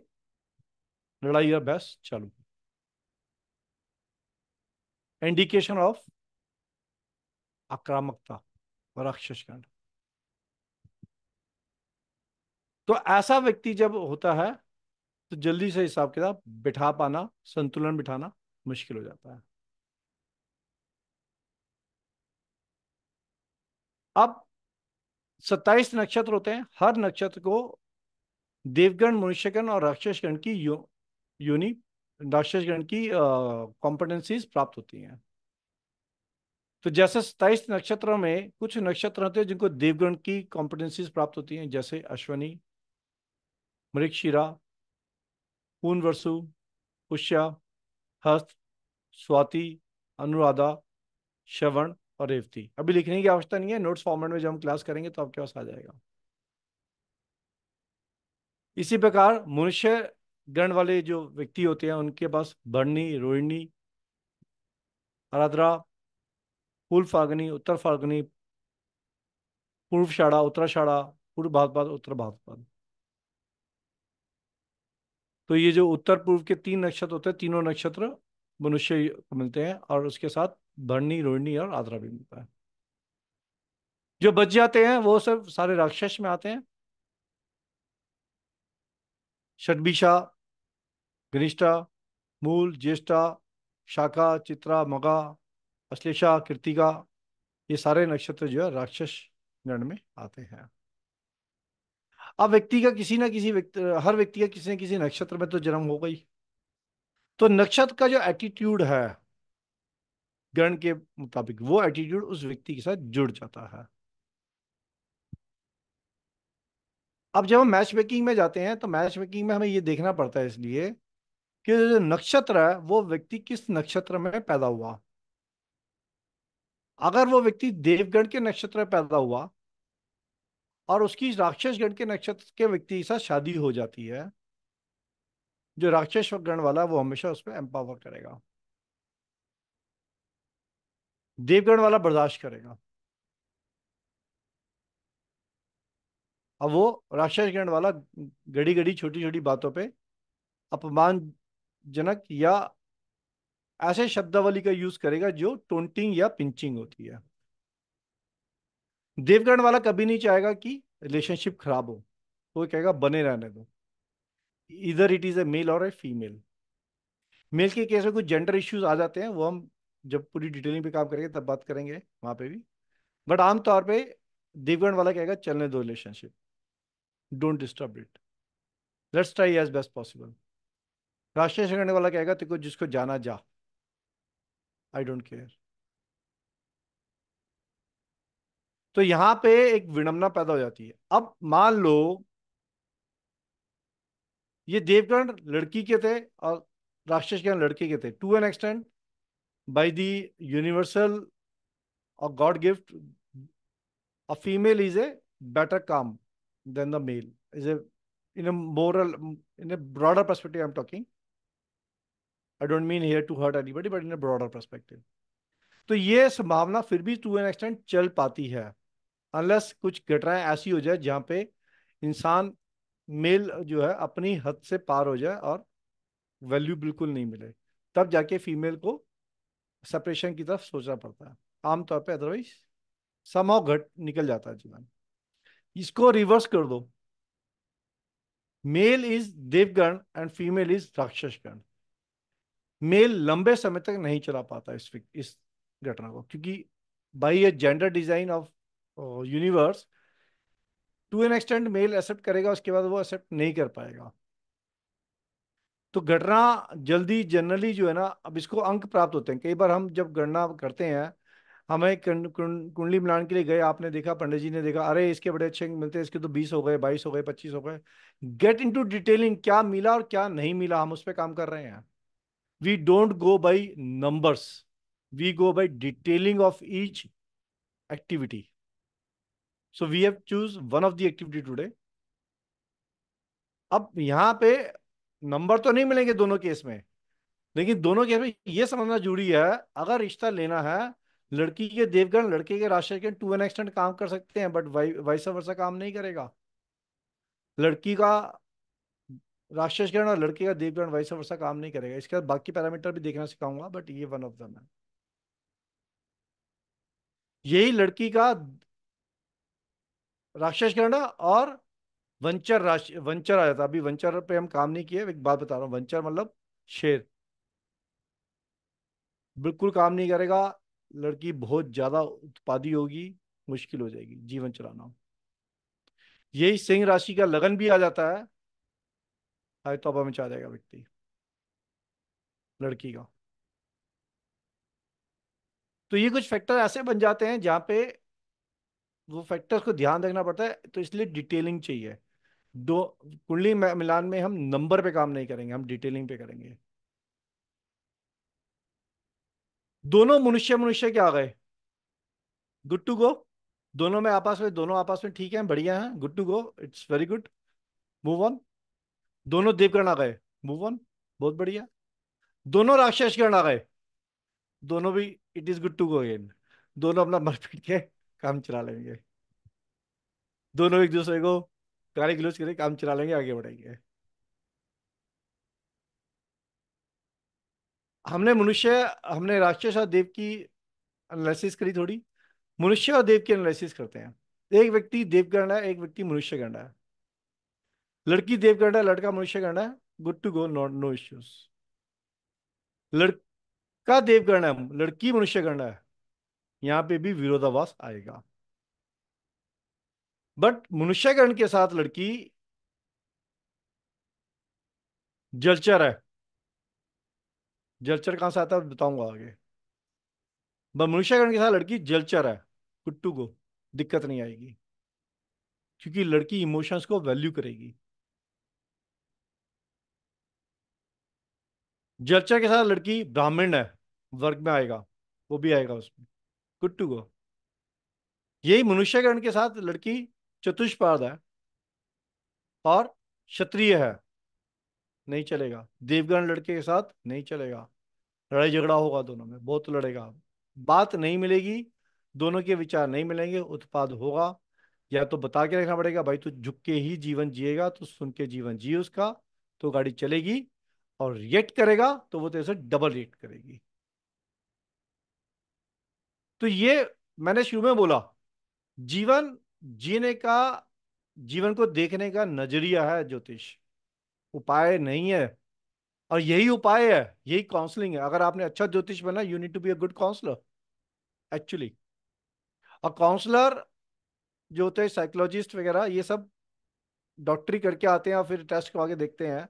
लड़ाई या बहस चालू इंडिकेशन ऑफ आक्रामकता और अक्षश तो ऐसा व्यक्ति जब होता है तो जल्दी से हिसाब किताब बिठा पाना संतुलन बिठाना मुश्किल हो जाता है अब सत्ताईस नक्षत्र होते हैं हर नक्षत्र को देवगण मनुष्यगण और राक्षसगण की यू, राक्षसगण की कॉम्पिटेंसीज प्राप्त होती हैं तो जैसे सत्ताईस नक्षत्रों में कुछ नक्षत्र होते हैं जिनको देवगण की कॉम्पिटेंसीज प्राप्त होती हैं जैसे अश्वनी मृक्षिरा पूर्णवर्सु उषा हस्त स्वाति अनुराधा श्रवण और रेवती अभी लिखने की आवश्यकता नहीं है नोट्स फॉर्मेट में जब हम क्लास करेंगे तो आपके पास आ जाएगा इसी प्रकार मनुष्य गण वाले जो व्यक्ति होते हैं उनके पास भरणी रोहिणी आराधरा पूर्व फागनी उत्तर फागनी पूर्व शाड़ा पूर्व भादपाद उत्तर भादपाद तो ये जो उत्तर पूर्व के तीन नक्षत्र होते हैं तीनों नक्षत्र मनुष्य को मिलते हैं और उसके साथ भरणी रोहिणी और आद्रा भी मिलता है जो बच जाते हैं वो सब सारे राक्षस में आते हैं षडभिषा घनिष्ठा मूल ज्येष्ठा शाखा चित्रा मगा अश्लेषा कृतिका ये सारे नक्षत्र जो है राक्षस गण में आते हैं अब व्यक्ति का किसी ना किसी व्यक्ति हर व्यक्ति का किसी ना किसी नक्षत्र में तो जन्म हो गई तो नक्षत्र का जो एटीट्यूड है ग्रहण के मुताबिक वो एटीट्यूड उस व्यक्ति के साथ जुड़ जाता है अब जब हम मैच मेकिंग में जाते हैं तो मैच मेकिंग में हमें ये देखना पड़ता है इसलिए कि जो नक्षत्र है वो व्यक्ति किस नक्षत्र में पैदा हुआ अगर वो व्यक्ति देवगण के नक्षत्र में पैदा हुआ और उसकी राक्षसगण के नक्षत्र के व्यक्ति के साथ शादी हो जाती है जो राक्षस गण वाला वो हमेशा पर एम्पावर करेगा देवगण वाला बर्दाश्त करेगा अब वो राक्षस गण वाला घड़ी घड़ी छोटी छोटी बातों पे अपमानजनक या ऐसे शब्दावली का यूज करेगा जो टोंटिंग या पिंचिंग होती है देवगण वाला कभी नहीं चाहेगा कि रिलेशनशिप खराब हो वो कहेगा बने रहने दो इधर इट इज़ ए मेल और ए फीमेल मेल के केस में कुछ जेंडर इश्यूज आ जाते हैं वो हम जब पूरी डिटेलिंग पे काम करेंगे तब बात करेंगे वहां पे भी बट आमतौर पे देवगढ़ वाला कहेगा चलने दो relationship don't disturb it let's try as best possible राष्ट्रीय करने वाला कहेगा तेको जिसको जाना जा आई डोंट केयर तो यहां पे एक विडंबना पैदा हो जाती है अब मान लो ये देवगण लड़की के थे और राक्षस के लड़के के थे to an extend by the universal और god gift a female is a better काम than the male is a in a moral in a broader perspective I am talking I don't mean here to hurt any but in a broader perspective तो ये संभावना फिर भी टू एन एक्सटेंड चल पाती है अनलेस कुछ घटनाएं ऐसी हो जाए जहाँ पे इंसान मेल जो है अपनी हद से पार हो जाए और वैल्यू बिल्कुल नहीं मिले तब जाके फीमेल को सेपरेशन की तरफ सोचना पड़ता है आमतौर पे अदरवाइज समाव घट निकल जाता है जीवन इसको रिवर्स कर दो male is devagana and female is rakshasagana male लंबे समय तक नहीं चला पाता इस इस घटना को क्योंकि by a gender design of universe to an extend male accept करेगा उसके बाद वो एक्सेप्ट नहीं कर पाएगा तो घटना जल्दी जनरली जो है ना अब इसको अंक प्राप्त होते हैं कई बार हम जब गणना करते हैं हमें कुंडली मिलान के लिए गए आपने देखा पंडित जी ने देखा अरे इसके बड़े अच्छे मिलते हैं इसके तो बीस हो गए बाईस हो गए पच्चीस हो गए गेट इन टू डिटेलिंग क्या मिला और क्या नहीं मिला हम उस पर काम कर रहे हैं we don't go by numbers we go by detailing of each activity so we have choose one of the activity today अब यहां पे नंबर तो नहीं मिलेंगे दोनों केस में लेकिन दोनों केस में ये समझना जरूरी है अगर रिश्ता लेना है लड़की के देवगण लड़के के राष्ट्रीय टू एन एक्सटेंट काम कर सकते हैं बट वाइस वर्षा काम नहीं करेगा लड़की का राष्ट्रीयकरण और लड़के का देवगण वाइस वर्षा काम नहीं करेगा इसके बाद बाकी पैरामीटर भी देखना सिखाऊंगा बट ये वन ऑफ दम है यही लड़की का राक्षस गणना और वंचर राशि वंचर आ जाता अभी वंचर पे हम काम नहीं किए एक बात बता रहा हूँ वंचर मतलब शेर बिल्कुल काम नहीं करेगा लड़की बहुत ज्यादा उत्पादी होगी मुश्किल हो जाएगी जीवन चलाना यही सिंह राशि का लगन भी आ जाता है हाय तोबा में चाह जाएगा व्यक्ति लड़की का तो ये कुछ फैक्टर ऐसे बन जाते हैं जहाँ पे वो फैक्टर्स को ध्यान रखना पड़ता है तो इसलिए डिटेलिंग चाहिए दो कुंडली मिलान में हम नंबर पे काम नहीं करेंगे हम डिटेलिंग पे करेंगे दोनों मनुष्य मनुष्य के आ गए गुड टू गो दोनों में आपस में दोनों आपस में ठीक है बढ़िया है good to go it's very good move on दोनों देवगण आ गए मूव ऑन बहुत बढ़िया दोनों राक्षसगण आ गए दोनों भी it is good to go again दोनों अपना [laughs] मर पीट के काम चला लेंगे दोनों एक दूसरे को गाली गलोच करके काम चला लेंगे आगे बढ़ेंगे हमने मनुष्य हमने राक्षस और देव की एनालिसिस करी थोड़ी मनुष्य और देव की एनालिसिस करते हैं एक व्यक्ति देवगण है एक व्यक्ति मनुष्य गण है लड़की देवगण है लड़का मनुष्य गण है good to go not no issues लड़का देवगण है लड़की मनुष्य गण है यहां पे भी विरोधावास आएगा बट मनुष्यकरण के साथ लड़की जलचर है जलचर कहां से आता है बताऊंगा आगे बट मनुष्यकरण के साथ लड़की जलचर है कुट्टू को दिक्कत नहीं आएगी क्योंकि लड़की इमोशंस को वैल्यू करेगी जलचर के साथ लड़की ब्राह्मण है वर्ग में आएगा वो भी आएगा उसमें गुड टू गो यही मनुष्यगण के साथ लड़की चतुष्पाद है और क्षत्रिय है नहीं चलेगा देवगण लड़के के साथ नहीं चलेगा लड़ाई झगड़ा होगा दोनों में बहुत लड़ेगा बात नहीं मिलेगी दोनों के विचार नहीं मिलेंगे उत्पाद होगा या तो बता के रखना पड़ेगा भाई तू झुक के ही जीवन जिएगा तो सुन के जीवन जिए उसका तो गाड़ी चलेगी और रिएक्ट करेगा तो वो तेरे से डबल रिएक्ट करेगी तो ये मैंने शुरू में बोला जीवन जीने का जीवन को देखने का नजरिया है ज्योतिष उपाय नहीं है और यही उपाय है यही काउंसलिंग है अगर आपने अच्छा ज्योतिष बना you need to be a good counsellor actually और काउंसलर जो होते हैं साइकोलॉजिस्ट वगैरह ये सब डॉक्टरी करके आते हैं और फिर टेस्ट करवा के देखते हैं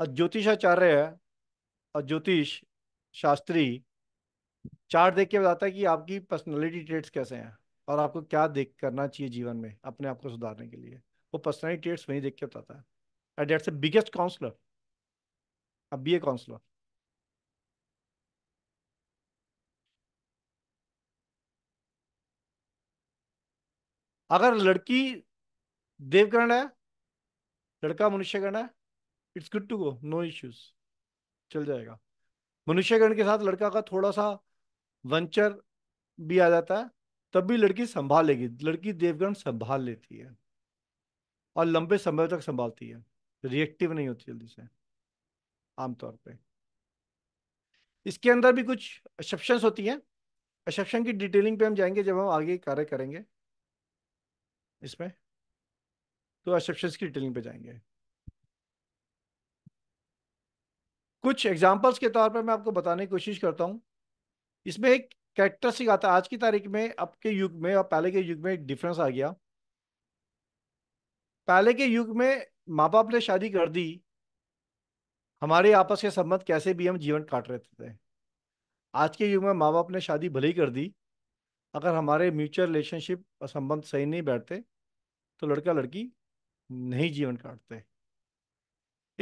और ज्योतिषाचार्य है और ज्योतिष शास्त्री चार्ट देख के बताता है कि आपकी पर्सनैलिटी ट्रेट्स कैसे हैं और आपको क्या देख करना चाहिए जीवन में अपने आप को सुधारने के लिए वो पर्सनैलिटी ट्रेट्स वहीं देख के बताता है एंड डेट्स बिगेस्ट काउंसलर अब बी ए काउंसलर अगर लड़की देवगण है लड़का मनुष्यगण है it's good to go no issues चल जाएगा मनुष्यगण के साथ लड़का का थोड़ा सा वंचर भी आ जाता है तब भी लड़की संभाल लेगी लड़की देवगण संभाल लेती है और लंबे समय तक संभालती है रिएक्टिव नहीं होती जल्दी से आमतौर पे इसके अंदर भी कुछ एक्सेप्शन होती हैं एक्सेप्शन की डिटेलिंग पे हम जाएंगे जब हम आगे कार्य करेंगे इसमें तो एक्सेप्शन की डिटेलिंग पे जाएंगे कुछ एग्जाम्पल्स के तौर पर मैं आपको बताने की कोशिश करता हूँ इसमें एक सी आता है आज की तारीख में अब के युग में और पहले के युग में एक डिफरेंस आ गया पहले के युग में माँ बाप ने शादी कर दी हमारे आपस के संबंध कैसे भी हम जीवन काट रहे थे आज के युग में माँ बाप ने शादी भले ही कर दी अगर हमारे म्यूचुअल रिलेशनशिप और संबंध सही नहीं बैठते तो लड़का लड़की नहीं जीवन काटते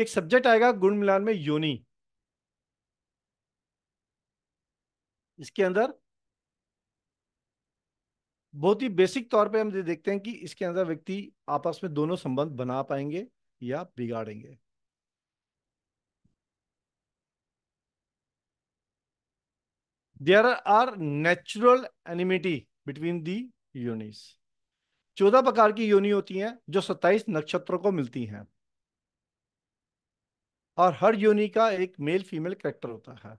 एक सब्जेक्ट आएगा गुण मिलान में योनी इसके अंदर बहुत ही बेसिक तौर पे हम ये देखते हैं कि इसके अंदर व्यक्ति आपस में दोनों संबंध बना पाएंगे या बिगाड़ेंगे there are natural enmity between the यूनिस चौदह प्रकार की योनि होती हैं जो सत्ताईस नक्षत्रों को मिलती हैं और हर योनि का एक मेल फीमेल कैरेक्टर होता है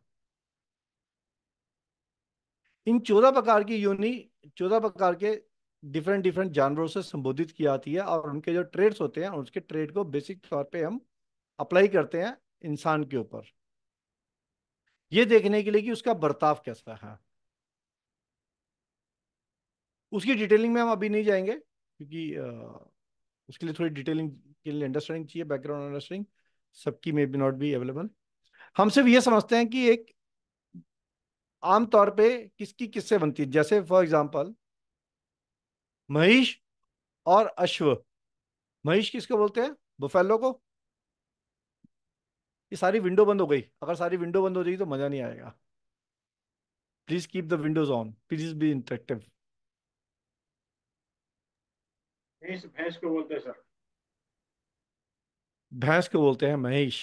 इन चौदह प्रकार की योनि चौदह प्रकार के डिफरेंट डिफरेंट जानवरों से संबोधित की जाती है और उनके जो ट्रेड्स होते हैं उसके ट्रेड को बेसिक तौर पे हम अप्लाई करते हैं इंसान के ऊपर ये देखने के लिए कि उसका बर्ताव कैसा है उसकी डिटेलिंग में हम अभी नहीं जाएंगे क्योंकि उसके लिए थोड़ी डिटेलिंग के लिए अंडरस्टैंडिंग चाहिए बैकग्राउंड अंडरस्टैंडिंग सबकी may be not be available हम सिर्फ ये समझते हैं कि एक आमतौर पे किसकी किससे बनती है जैसे फॉर एग्जाम्पल महिष और अश्व महिष किसको बोलते हैं बुफेलो को ये सारी विंडो बंद हो गई अगर सारी विंडो बंद हो जाएगी तो मज़ा नहीं आएगा please keep the windows on please be interactive भैंस को बोलते हैं सर भैंस को बोलते हैं Mahesh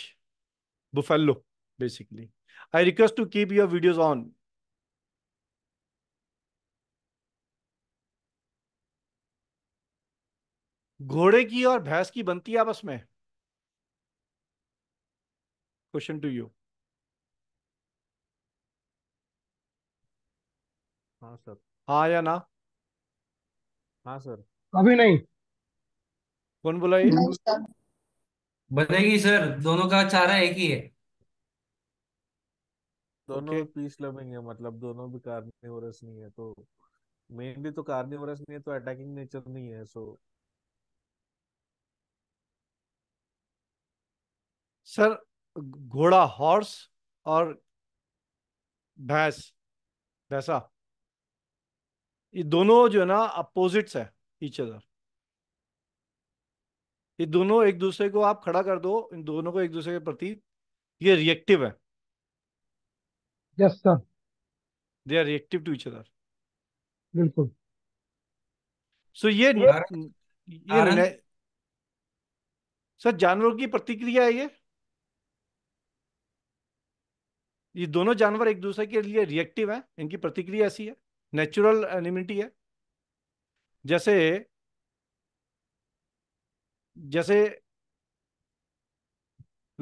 buffalo basically I request to keep your videos on घोड़े की और भैंस की बनती है आपस में क्वेश्चन टू यू हाँ सर हाँ या ना हाँ सर अभी नहीं कौन बोला ये बनेगी सर दोनों का चारा एक ही है दोनों okay. पीस लविंग है मतलब दोनों भी कार्निवोरस नहीं है तो मेनली तो कार्निवोरस तो नहीं है तो अटैकिंग नेचर नहीं है सो so... सर घोड़ा हॉर्स और भैंस भैंसा ये दोनों जो है ना अपोजिट्स है ईच अदर ये दोनों एक दूसरे को आप खड़ा कर दो इन दोनों को एक दूसरे के प्रति ये रिएक्टिव है yes sir they are reactive to each other बिल्कुल सो ये ये सर जानवर की प्रतिक्रिया है ये ये दोनों जानवर एक दूसरे के लिए रिएक्टिव है इनकी प्रतिक्रिया ऐसी है नेचुरल एनिमिटी है जैसे जैसे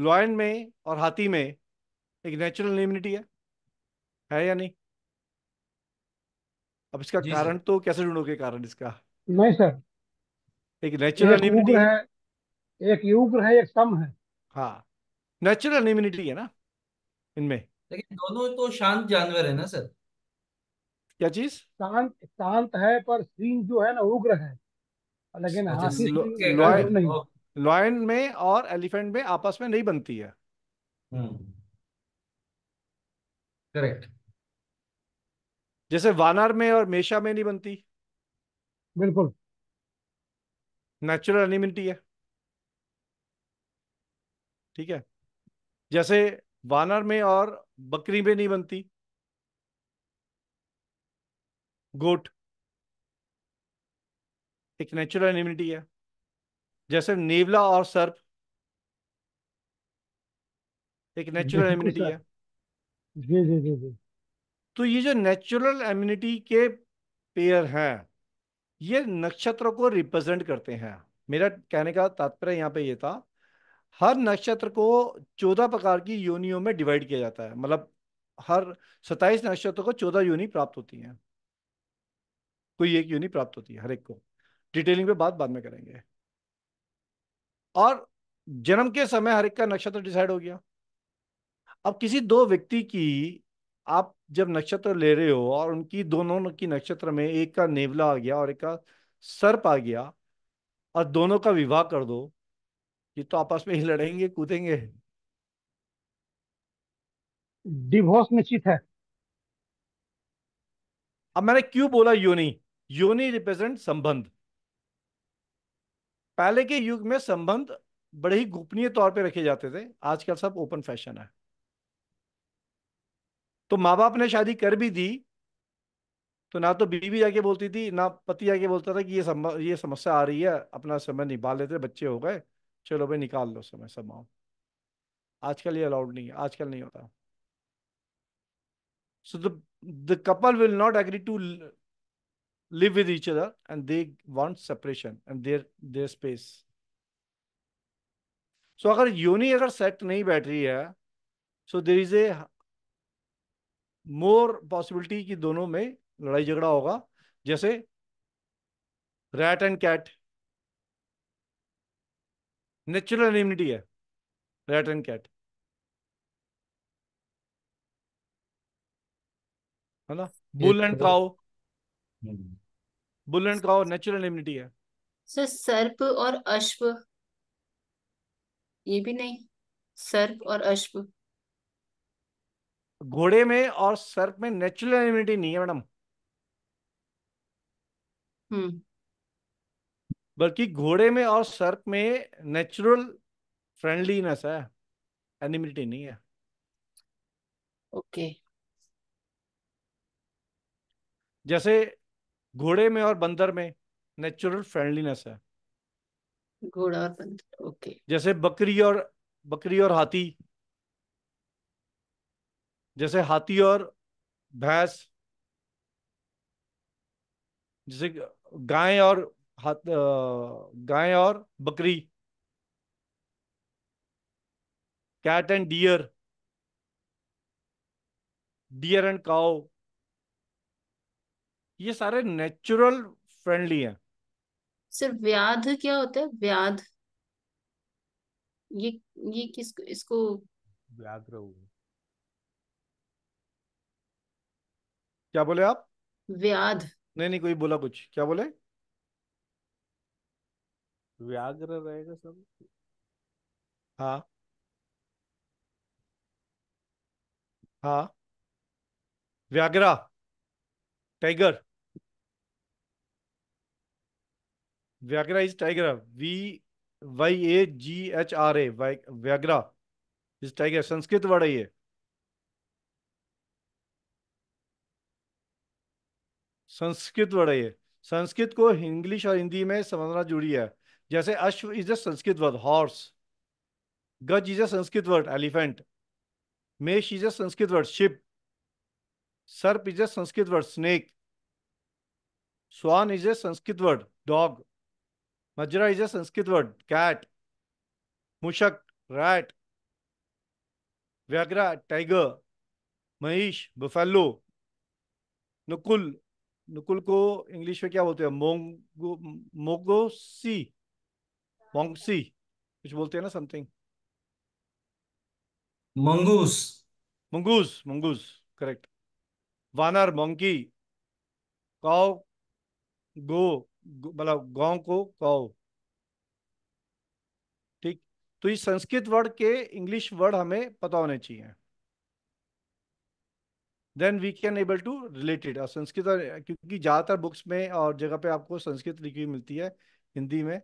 लॉयन में और हाथी में एक नेचुरल इम्यूनिटी है है या नहीं अब इसका कारण तो कैसे ढूंढोगे कारण इसका नहीं सर एक नेचुरल इम्यूनिटी है एक उग्र है एक सम है हाँ नेचुरल इम्यूनिटी है ना इनमें लेकिन दोनों तो शांत जानवर है ना सर क्या चीज शांत शांत है पर सिंह जो है ना उग्र है लेकिन अच्छा, हाथी नहीं लॉयन में और एलिफेंट में आपस में नहीं बनती है हम्म। करेक्ट जैसे वानर में और मेषा में नहीं बनती बिल्कुल नेचुरल एनिमिलिटी है ठीक है जैसे वानर में और बकरी में नहीं बनती गोट एक नेचुरल इम्यूनिटी है जैसे नेवला और सर्प एक नेचुरल एम्यूनिटी है जी जी जी जी तो ये जो नेचुरल एम्यूनिटी के पेयर हैं ये नक्षत्रों को रिप्रेजेंट करते हैं मेरा कहने का तात्पर्य यहाँ पे ये था हर नक्षत्र को चौदह प्रकार की योनियों में डिवाइड किया जाता है मतलब हर सत्ताईस नक्षत्र को चौदह योनि प्राप्त होती है कोई एक योनि प्राप्त होती है हर एक को डिटेलिंग पे बात बाद में करेंगे और जन्म के समय हर एक का नक्षत्र डिसाइड हो गया अब किसी दो व्यक्ति की आप जब नक्षत्र ले रहे हो और उनकी दोनों की नक्षत्र में एक का नेवला आ गया और एक का सर्प आ गया और दोनों का विवाह कर दो ये तो आपस में ही लड़ेंगे कूदेंगे डिवोर्स निश्चित है अब मैंने क्यों बोला योनि योनि रिप्रेजेंट संबंध पहले के युग में संबंध बड़े ही गोपनीय तौर पे रखे जाते थे आजकल सब ओपन फैशन है तो माँ बाप ने शादी कर भी दी तो ना तो बीवी जाके बोलती थी ना पति जाके बोलता था कि ये ये समस्या आ रही है अपना समय निभा लेते बच्चे हो गए चलो भाई निकाल लो समय समाओ आजकल ये अलाउड नहीं है आजकल नहीं होता so the the couple will not agree to live with each other and they want separation and their their space so अगर योनी अगर सेट नहीं बैठ रही है सो there is a more possibility कि दोनों में लड़ाई झगड़ा होगा जैसे rat and cat natural immunity है रैट एंड कैट है ना bull and cow bull and cow natural immunity है सर सर्प और अश्व ये भी नहीं सर्प और अश्व घोड़े में और सर्प में नेचुरल इम्यूनिटी नहीं है मैडम हम्म बल्कि घोड़े में और सर्प में नेचुरल फ्रेंडलीनेस है एनिमिटी नहीं है ओके okay. जैसे घोड़े में और बंदर में नेचुरल फ्रेंडलीनेस है घोड़ा और बंदर ओके okay. जैसे बकरी और बकरी और हाथी जैसे हाथी और भैंस जैसे गाय और हाथ गाय और बकरी cat and deer deer and cow ये सारे नेचुरल फ्रेंडली हैं सर व्याध क्या होता है व्याध ये ये किस इसको व्याघ्र क्या बोले आप व्याध नहीं नहीं कोई बोला कुछ क्या बोले व्याग्र रहेगा सब हाँ हाँ vyaghra tiger vyaghra is tiger V Y A G H R A vyaghra is tiger Sanskrit word है ये संस्कृत वर्ड है ये संस्कृत को इंग्लिश और हिंदी में समझना जुड़ी है जैसे ashva is a Sanskrit word horse gaja is a Sanskrit word elephant mesha is a Sanskrit word sheep sarpa is a Sanskrit word snake svan is a Sanskrit word dog majra is a Sanskrit word cat mushak rat vyaghra tiger mahisha buffalo nakul nakul को इंग्लिश में क्या बोलते हैं मोंगो मोगोसी मोंगसी कुछ बोलते हैं ना something mongoose mongoose mongoose correct vanar monkey cow go मतलब गांव को काओ ठीक तो इस संस्कृत वर्ड के इंग्लिश वर्ड हमें पता होने चाहिए then we can able to related और संस्कृत क्योंकि ज़्यादातर बुक्स में और जगह पे आपको संस्कृत लिखी हुई मिलती है हिंदी में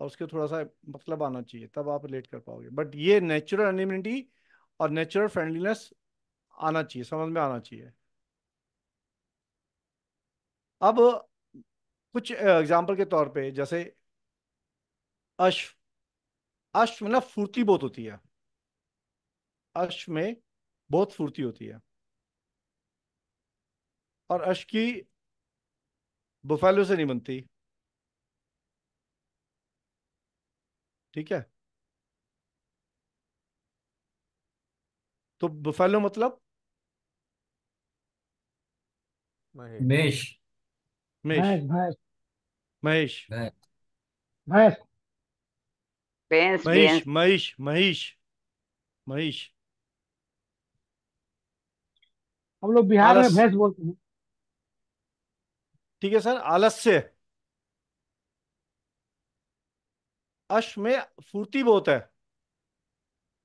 और उसके थोड़ा सा मतलब आना चाहिए तब आप रिलेट कर पाओगे बट ये नेचुरल एनिमिटी और नेचुरल फ्रेंडलीनेस आना चाहिए समझ में आना चाहिए अब कुछ एग्जाम्पल के तौर पे जैसे अश्व अश्व मतलब फुर्ती बहुत होती है अश्व में बहुत फुर्ती होती है और अश्व की बुफेलो से नहीं बनती ठीक है तो बुफेलो मतलब महेश महेश महेश महेश महेश महेश महेश हम लोग बिहार में भैंस बोलते हैं ठीक है सर आलस्य अश में फुर्ती बहुत है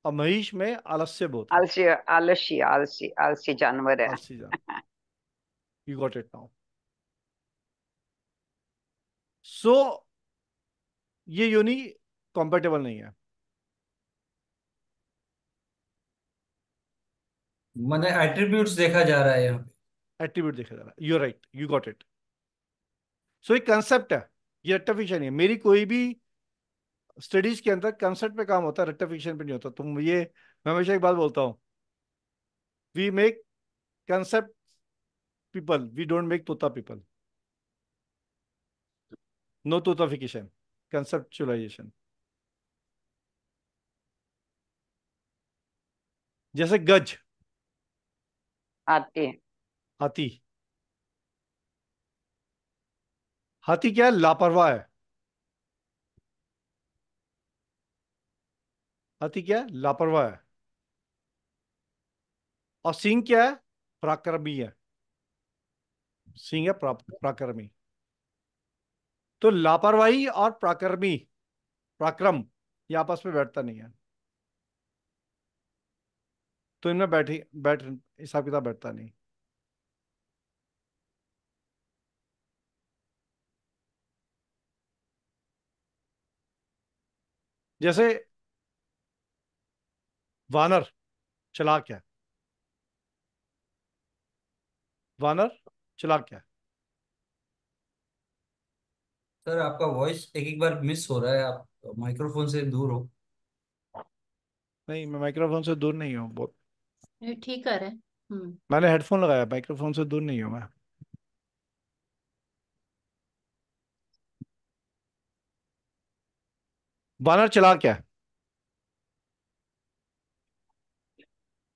और महिष में आलस्य बहुत है आलस्य आलसी आलसी आलसी जानवर है आलसी जानवर you got it now so ये योनि कंपेटेबल नहीं है मैंने एट्रीब्यूट्स देखा जा रहा है यहाँ पे एट्रीब्यूट देखा जा रहा है you right you got it so एक कंसेप्ट है ये रट्टा नहीं है मेरी कोई भी स्टडीज के अंदर कंसेप्ट पे काम होता है रेक्टिफिकेशन पे नहीं होता तुम ये मैं हमेशा एक बात बोलता हूँ we make concept people we don't make tota people no तोताफिकेशन कंसेप्चुलाइजेशन जैसे गज आती हाथी हाथी क्या है लापरवाह है अति क्या है लापरवाह है और सिंह क्या है पराक्रमी है सिंह है पराक्रमी तो लापरवाही और पराक्रमी पराक्रम ये आपस में बैठता नहीं है तो इनमें बैठी बैठ हिसाब किताब बैठता नहीं जैसे वानर चला क्या है वानर चला क्या है सर आपका वॉइस एक एक बार मिस हो रहा है आप माइक्रोफोन से दूर हो नहीं मैं माइक्रोफोन से दूर नहीं हूँ बहुत ठीक कर रहे हम्म। मैंने हेडफोन लगाया माइक्रोफोन से दूर नहीं हूँ मैं वानर चला क्या है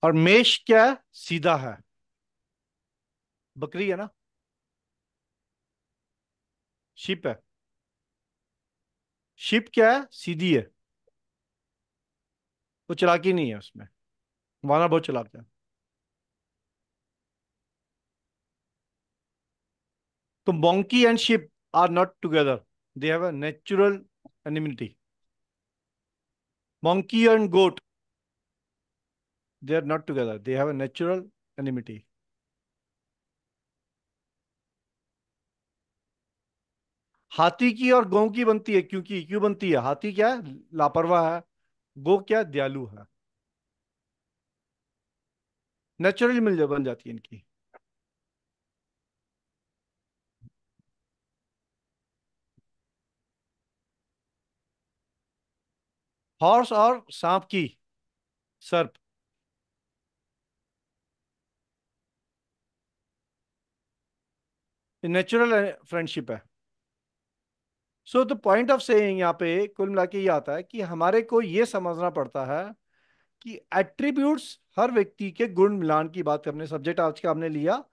और मेष क्या है सीधा है बकरी है ना शिप है शिप क्या है सीधी है वो चलाकी नहीं है उसमें वाना बहुत चलाक है तो monkey and sheep are not together they have a natural enmity monkey and goat they are not together. They have a natural enmity. हाथी की और गौ की बनती है क्योंकि क्यों बनती है हाथी क्या है लापरवाह है गो क्या दयालु है नेचुरली मिल जा बन जाती है इनकी हॉर्स और सांप की सर्प नेचुरल फ्रेंडशिप है so the point of saying यहाँ पे कुल मिला के ये आता है कि हमारे को ये समझना पड़ता है कि एट्रीब्यूट्स हर व्यक्ति के गुण मिलान की बात करने सब्जेक्ट आज का हमने लिया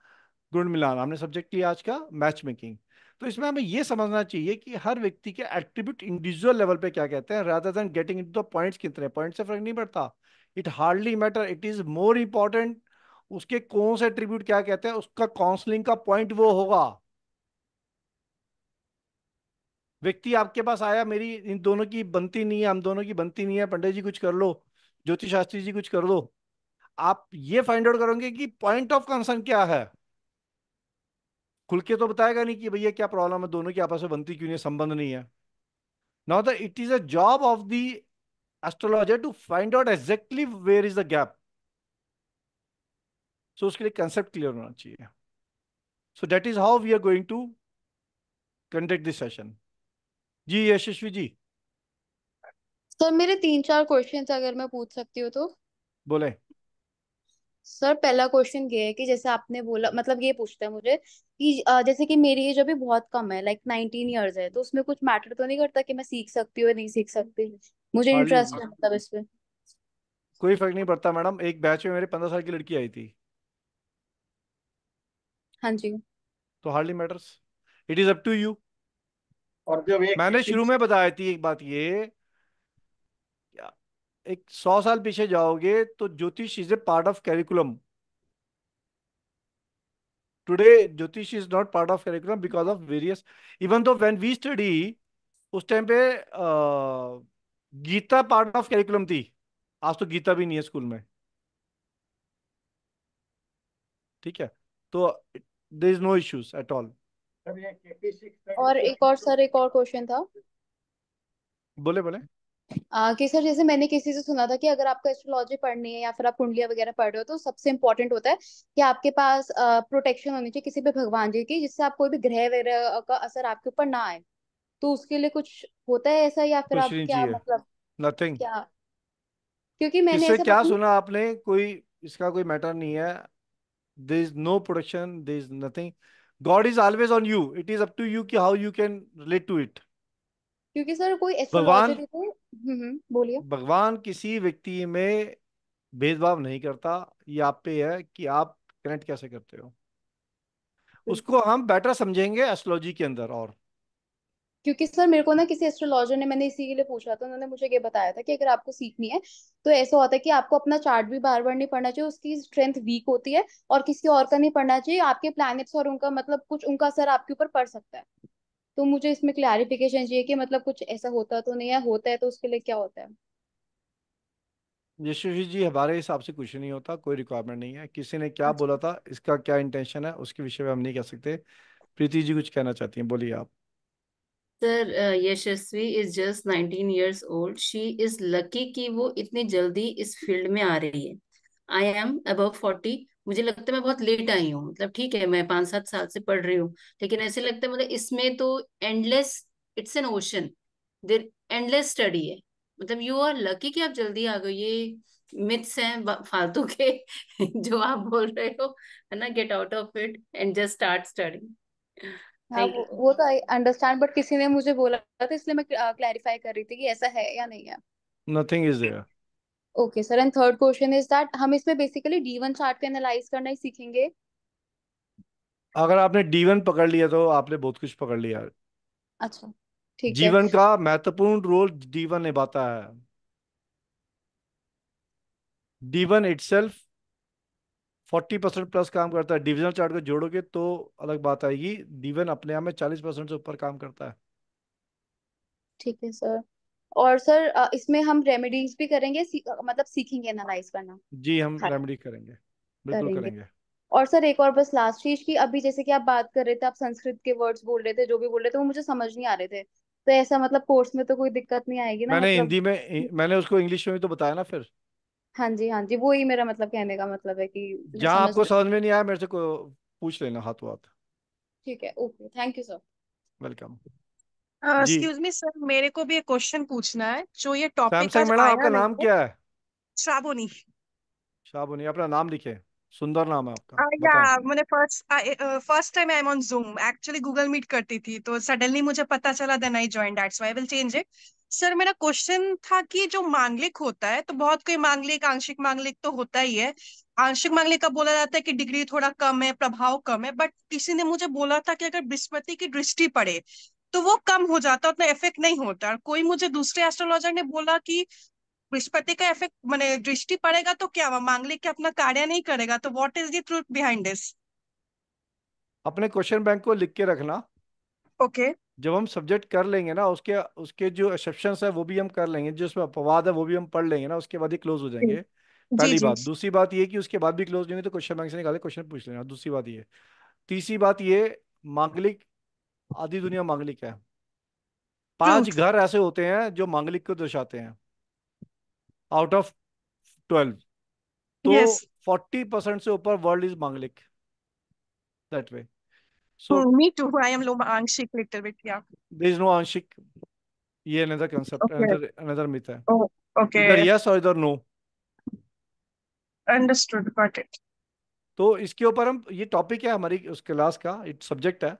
गुण मिलान हमने सब्जेक्ट लिया आज का मैच मेकिंग तो इसमें हमें यह समझना चाहिए कि हर व्यक्ति के एट्रीब्यूट इंडिविजुअल लेवल पे क्या कहते हैं rather than getting into the points कितने पॉइंट से फर्क नहीं पड़ता it hardly matter it is more important उसके कौन से एट्रीब्यूट क्या कहते हैं उसका काउंसलिंग का पॉइंट वो होगा व्यक्ति आपके पास आया मेरी इन दोनों की बनती नहीं है हम दोनों की बनती नहीं है पंडित जी कुछ कर लो ज्योतिष शास्त्री जी कुछ कर लो आप ये फाइंड आउट करोगे कि पॉइंट ऑफ कंसर्न क्या है खुल के तो बताएगा नहीं कि भैया क्या प्रॉब्लम है दोनों की आपस में बनती क्यों नहीं संबंध नहीं है now the it is a job of the astrologer to find out exactly where is the gap so उसके लिए कंसेप्ट क्लियर होना चाहिए so that is how we are going to conduct this session जी यशस्वी जी सर मेरे तीन चार क्वेश्चन अगर मैं पूछ सकती हूँ तो बोले सर पहला क्वेश्चन ये है कि जैसे आपने बोला मतलब ये पूछता है मुझे कि जैसे कि मेरी एज अभी बहुत कम है लाइक नाइनटीन इयर्स है तो उसमें कुछ मैटर तो नहीं करता कि मैं सीख सकती हूँ या नहीं सीख सकती मुझे हार्डली इंटरेस्ट है मतलब इसमें कोई फर्क नहीं पड़ता मैडम एक बैच में मेरे पंद्रह साल की लड़की आई थी हाँ जी तो hardly matters it is up to you और जब एक मैंने शुरू में बताया थी एक बात ये एक सौ साल पीछे जाओगे तो jyotish is a part of curriculum today jyotish is not part of curriculum because of various even though when we study उस टाइम पे आ, गीता पार्ट ऑफ कैरिकुलम थी आज तो गीता भी नहीं है स्कूल में ठीक है तो there is no issues at all और एक और सर एक और क्वेश्चन था बोले बोले आ, कि सर जैसे मैंने किसी से सुना था कि अगर आपको एस्ट्रोलॉजी पढ़नी है या फिर आप कुंडलियां वगैरह पढ़ रहे हो तो सबसे इम्पोर्टेंट होता है कि आपके पास प्रोटेक्शन होनी चाहिए किसी भी भगवान जी की जिससे आप कोई भी ग्रह वगैरह का असर आपके ऊपर ना आए तो उसके लिए कुछ होता है ऐसा या फिर आप क्या मतलब नथिंग क्या क्योंकि मैंने इससे क्या सुना आपने कोई इसका कोई मैटर नहीं है there is no protection there is nothing God is always on you it is up to you कि how you can relate to it क्योंकि सर कोई भगवान हम्म, हम्म, बोलिए भगवान किसी व्यक्ति में भेदभाव नहीं करता ये आप पे है कि आप कनेक्ट कैसे करते हो उसको हम बेटर समझेंगे एस्ट्रोलॉजी के अंदर और क्योंकि सर मेरे को ना किसी एस्ट्रोलॉजर ने मैंने इसी के लिए पूछा था उन्होंने मुझे ये बताया था कि अगर आपको सीखनी है तो ऐसा होता है कि आपको अपना चार्ट भी बार बार नहीं पढ़ना चाहिए उसकी स्ट्रेंथ वीक होती है और किसी और का नहीं पढ़ना चाहिए आपके प्लैनेट्स और उनका मतलब कुछ उनका असर आपके ऊपर पड़ सकता है तो मुझे इसमें क्लैरिफिकेशन चाहिए कि मतलब कुछ ऐसा होता तो नहीं है होता है तो उसके लिए क्या होता है यशस्वी जी हमारे हिसाब से कुछ नहीं होता कोई रिक्वायरमेंट नहीं है किसी ने क्या अच्छा। बोला था इसका क्या इंटेंशन है उसके विषय में हम नहीं कह सकते प्रीति जी कुछ कहना चाहती हैं बोलिए आप sister Yashasvi is just nineteen years old she is lucky कि वो इतनी जल्दी इस फील्ड में आ रही है आई एम अब फोर्टी मुझे लगता है मैं बहुत लेट आई हूँ मतलब ठीक है मैं पांच सात साल से पढ़ रही हूँ लेकिन ऐसे लगता है मतलब इसमें तो endless it's an ocean there endless study है मतलब यू आर लकी कि आप जल्दी आ गए ये मिथ्स हैं फालतू के [laughs] जो आप बोल रहे हो है ना get out of it and just start study हाँ वो, वो तो आई अंडरस्टैंड बट किसी ने मुझे बोला था इसलिए मैं क्लैरिफाई कर रही थी कि ऐसा है या नहीं है nothing is there okay sir and third question is that हम इसमें बेसिकली डी वन चार्ट को एनालाइज करना ही सीखेंगे अगर आपने डी पकड़ लिया तो आपने बहुत कुछ पकड़ लिया अच्छा ठीक जीवन है का महत्वपूर्ण रोल डी निभाता है D one itself forty percent plus काम करता है डिविजनल चार्ट को जोड़ोगे तो अलग बात आएगी डिविजन अपने आप में चालीस परसेंट से ऊपर काम करता है ठीक है सर और सर इसमें हम रेमेडीज भी करेंगे मतलब सीखेंगे एनालाइज करना जी हम रेमेडी हाँ। करेंगे बिल्कुल करेंगे, करेंगे। और सर एक और बस लास्ट चीज की अभी जैसे कि आप बात कर रहे थे आप संस्कृत के वर्ड्स बोल रहे थे जो भी बोल रहे थे वो मुझे समझ नहीं आ रहे थे तो ऐसा मतलब कोर्स में तो कोई दिक्कत नहीं आएगी ना मैंने मतलब... हिंदी में मैंने उसको इंग्लिश में भी तो बताया ना फिर हाँ जी हाँ जी वो ही मेरा मतलब कहने का मतलब है कि मैं जहाँ समझ आपको रही समझ में नहीं आया मेरे से को पूछ लेना हाथों हाथ ठीक है okay thank you sir welcome जी एक्सक्यूज मी सर मेरे को भी एक क्वेश्चन पूछना है जो ये टॉपिक सैमसंग आज मैडम आया आपका मेरे नाम को क्या है श्रावणी शाहबुनी अपना नाम लिखे सुंदर नाम है आपका या बताएं मैंने first first time I am on Zoom actually Google Meet करती थी तो सडनली मुझे पता चला then I join that's why I will change it sir मेरा क्वेश्चन था कि जो मांगलिक होता है तो बहुत कोई मांगलिक आंशिक मांगलिक तो होता ही है आंशिक मांगलिक का बोला जाता है कि डिग्री थोड़ा कम है प्रभाव कम है बट किसी ने मुझे बोला था कि अगर बृहस्पति की दृष्टि पड़े तो वो कम हो जाता उतना इफेक्ट नहीं होता और कोई मुझे दूसरे एस्ट्रोलॉजर ने बोला कि बृहस्पति का इफेक्ट मैंने दृष्टि पड़ेगा तो क्या हुआ मांगलिक के अपना कार्य नहीं करेगा तो what is the behind this अपने क्वेश्चन बैंक को लिख के रखना ओके okay. जब हम सब्जेक्ट कर लेंगे ना उसके उसके जो एक्सेप्शन है वो भी हम कर लेंगे जो उसमें अपवाद है वो भी हम पढ़ लेंगे ना उसके बाद ही क्लोज हो जाएंगे पहली बात दूसरी बात ये कि उसके बाद भी क्लोज नहीं तो क्वेश्चन बैंक से निकाले क्वेश्चन पूछ लेना दूसरी बात ये तीसरी बात ये मांगलिक आधी दुनिया मांगलिक है पांच घर ऐसे होते हैं जो मांगलिक को दर्शाते हैं आउट ऑफ ट्वेल्व तो फोर्टी परसेंट से ऊपर world is manglik that way So hmm, me too. I am low Anshik little bit. Yeah. There is no Anshik. Yeah, another concept, okay. another another myth. Oh, okay. Either yes or either no. Understood. Got it. तो इसके ऊपर हम ये टॉपिक है हमारी उस क्लास का इट सब्जेक्ट है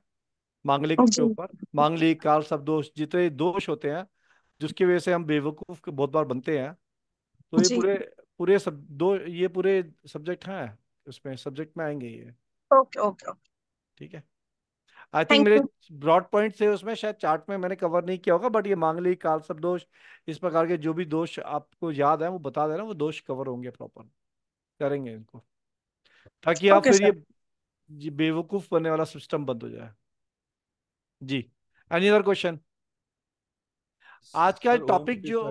मांगलिक के ऊपर मांगलिक काल सब दोष जितने दोष होते हैं जिसकी वजह से हम बेवकूफ बहुत बार बनते हैं तो ये पूरे पूरे सब दो ये पूरे सब्जेक्ट हैं उसमें सब्जेक्ट में आएंगे ये ओके ओके ठीक है आई थिंक मेरे ब्रॉड पॉइंट से उसमें शायद चार्ट में मैंने कवर नहीं किया होगा बट ये मांगलिक काल सब दोष इस प्रकार के जो भी दोष आपको याद है वो बता देना वो दोष कवर होंगे प्रॉपर करेंगे इनको ताकि आप फिर ये बेवकूफ बनने वाला सिस्टम बंद हो जाए जी एनी अदर क्वेश्चन आज का टॉपिक जो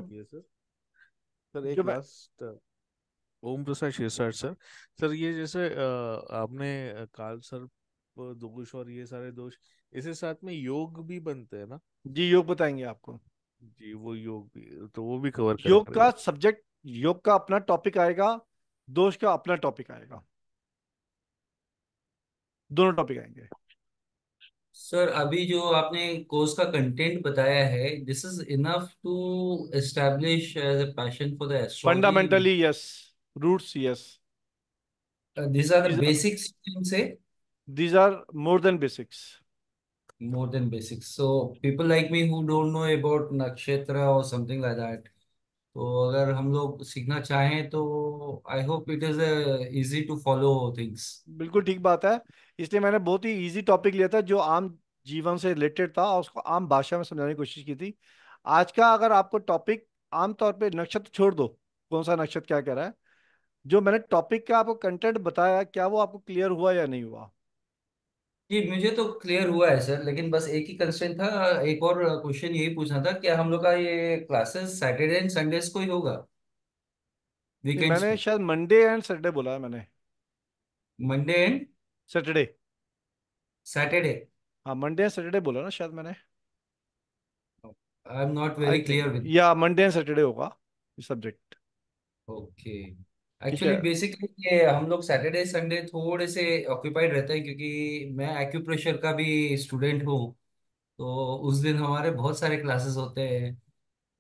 सर एक लास्ट uh, ओम प्रसाद शेरसाट सर सर ये जैसे uh, आपने uh, काल सर्प दोष और ये सारे दोष इसे साथ में योग भी बनते हैं ना जी योग बताएंगे आपको जी वो योग भी तो वो भी कवर योग का सब्जेक्ट योग का अपना टॉपिक आएगा दोष का अपना टॉपिक आएगा दोनों टॉपिक आएंगे सर अभी जो आपने कोर्स का कंटेंट बताया है this is enough to establish as a passion for the astrology fundamentally yes roots yes this are the basics से these are more than basics. More than basics. So people like me who don't know about nakshatra or something like that. so agar hum log लोग chahe to i hope it is a easy to follow things bilkul theek baat hai isliye maine bahut hi easy topic liya tha jo aam जीवन से रिलेटेड था और उसको आम भाषा में समझाने की कोशिश की थी आज का अगर आपको टॉपिक आम तौर पे नक्षत्र छोड़ दो कौन सा नक्षत्र क्या कह रहा है जो मैंने टॉपिक का आपको कंटेंट बताया क्या वो आपको क्लियर हुआ या नहीं हुआ जी मुझे तो क्लियर हुआ है सर लेकिन बस एक ही कंस्ट्रेंट था एक और क्वेश्चन यही पूछना था क्या हम लोग का ये क्लासेस सैटरडे एंड संडे को ही होगा वीकेंड्स मैंने शायद मंडे एंड सैटरडे बोला है मैंने मंडे एंड सैटरडे सैटरडे हाँ मंडे एंड सैटरडे बोला ना शायद मैंने I am not very clear with या मंडे एंड सैटरडे होगा सब्जेक्ट ओके okay. एक्चुअली है बेसिकली ये हम लोग सैटरडे संडे थोड़े से ऑक्यूपाइड रहते हैं क्योंकि मैं एक्यूप्रेशर का भी स्टूडेंट हूँ तो उस दिन हमारे बहुत सारे क्लासेस होते हैं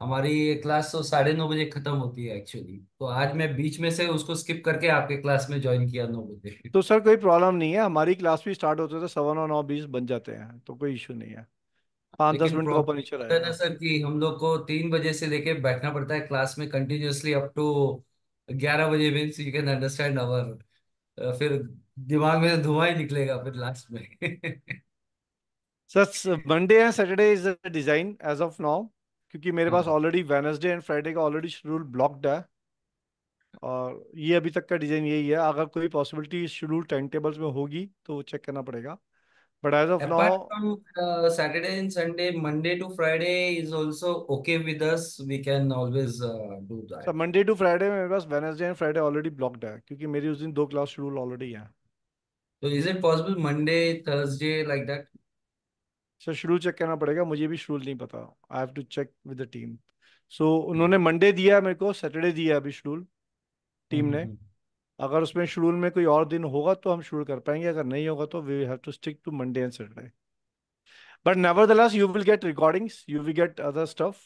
हमारी क्लास तो साढ़े नौ बजे खत्म होती है एक्चुअली तो आज मैं बीच में से उसको स्किप करके आपके क्लास में ज्वाइन किया नौ बजे तो सर कोई प्रॉब्लम नहीं है हमारी क्लास भी स्टार्ट होते थे तो सवा नौ नौ बीस बन जाते हैं तो कोई इशू नहीं है पाँच दस लेकिन मिनट का ऊपर नीचे प्रॉब्लम है ना रहेगा सर कि हम लोग को तीन बजे से लेके बैठना पड़ता है क्लास में कंटिन्यूअसली अप टू ग्यारह बजे means you can understand our फिर दिमाग में धुआं ही निकलेगा फिर लास्ट में [laughs] sir Monday and Saturday is the design as of now क्योंकि मेरे पास ऑलरेडी वेनसडे एंड फ्राइडे का ऑलरेडी शेड्यूल ब्लॉक्ड है और ये अभी तक का डिजाइन यही है अगर कोई पॉसिबिलिटी शेड्यूल टाइम टेबल्स में होगी तो वो चेक करना पड़ेगा But as of Apart now, from uh, Saturday and Sunday, Monday to Friday is also okay with us. We can always uh, do that. So Monday to Friday my pass Wednesday and Friday already blocked है क्योंकि मेरी उस दिन दो क्लास शेड्यूल already है. So is it possible Monday, Thursday like that? Sir schedule check करना पड़ेगा मुझे भी शेड्यूल नहीं पता I have to check with the team so उन्होंने मंडे दिया मेरे को सैटरडे दिया अभी शेड्यूल टीम ने अगर उसमें शेड्यूल में कोई और दिन होगा तो हम शेड्यूल कर पाएंगे अगर नहीं होगा तो we have to stick to Monday and Saturday but nevertheless you will get recordings you will get other stuff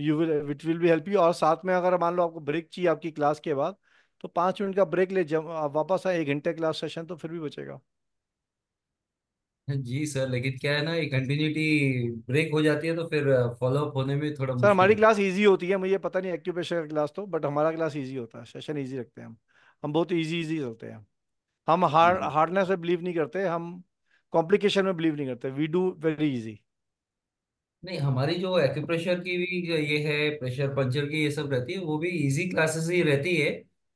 you will it will be help you और साथ में अगर मान लो आपको ब्रेक चाहिए आपकी क्लास के बाद तो पाँच मिनट का ब्रेक ले जब आप वापस आए एक घंटे क्लास सेशन तो फिर भी बचेगा जी सर लेकिन क्या है ना ये कंटिन्यूटी ब्रेक हो जाती है तो फिर फॉलोअप होने में थोड़ा सर हमारी क्लास इजी होती है मुझे पता नहीं एक्यूप्रेशर का क्लास तो बट हमारा क्लास इजी होता है सेशन इजी रखते हैं हम हम बहुत ईजी ईजी चलते हैं हम हार्ड हार्डनेस हम्म। में बिलीव नहीं करते हम कॉम्प्लिकेशन में बिलीव नहीं करते वी डू वेरी इजी नहीं हमारी जो एक्यूप्रेशर की भी ये है प्रेशर पंचर की ये सब रहती है वो भी इजी क्लासेस ही रहती है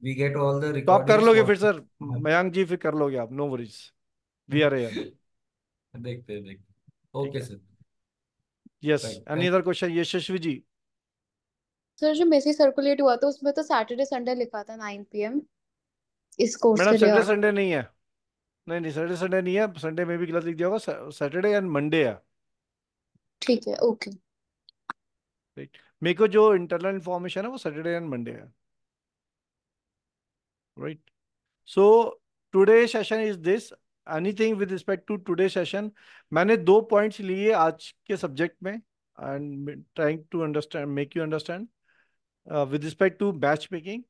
वी गेट ऑल द तो आप कर लोगे फिर सर हम्म। मयंक जी फिर कर लोगे आप no worries we are here देखते हैं देखते okay sir yes any other question Yashasvi ji sir जो मैसेज सर्कुलेट हुआ था उसमें तो सैटरडे संडे लिखा था 9 पीएम इस कोर्स मैडम के लिए संडे संडे नहीं है नहीं नहीं सैटरडे संडे नहीं है संडे में भी क्लास लिख दिया होगा सैटरडे एंड मंडे है ठीक है ओके राइट मेरे को जो इंटरनल इंफॉर्मेशन है वो सैटरडे एंड मंडे है right so today session is this anything with respect to today session मैंने दो पॉइंट्स लिए आज के सब्जेक्ट में and trying to understand make you understand with respect to batch making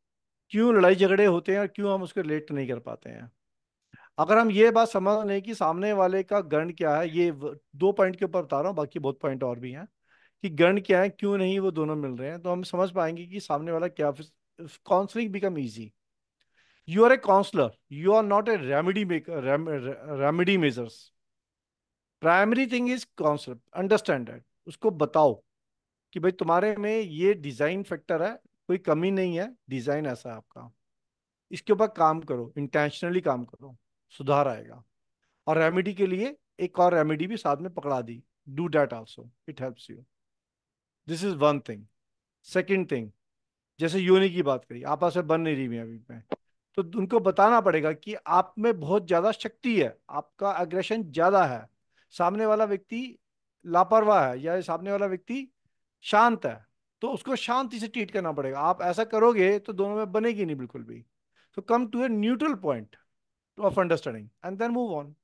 क्यों लड़ाई झगड़े होते हैं और क्यों हम उसको रिलेट नहीं कर पाते हैं अगर हम ये बात समझ लें कि सामने वाले का गण क्या है ये दो पॉइंट के ऊपर बता रहा हूँ बाकी बहुत पॉइंट और भी हैं कि गण क्या है क्यों नहीं वो दोनों मिल रहे हैं तो हम समझ पाएंगे कि सामने वाला क्या counselling become easy you are a counsellor you are not a remedy maker remedy measures primary thing is counsellor understand उसको बताओ कि भाई तुम्हारे में ये डिजाइन फैक्टर है कोई कमी नहीं है डिज़ाइन ऐसा है आपका इसके ऊपर काम करो इंटेंशनली काम करो सुधार आएगा और रेमेडी के लिए एक और रेमेडी भी साथ में पकड़ा दी do that also it helps you this is one thing second thing जैसे योनि की बात करी आपस में बन नहीं रही मैं अभी में तो उनको बताना पड़ेगा कि आप में बहुत ज़्यादा शक्ति है आपका अग्रेशन ज़्यादा है सामने वाला व्यक्ति लापरवाह है या सामने वाला व्यक्ति शांत है तो उसको शांति से ट्रीट करना पड़ेगा आप ऐसा करोगे तो दोनों में बनेगी नहीं बिल्कुल भी so come to a neutral point of understanding and then move on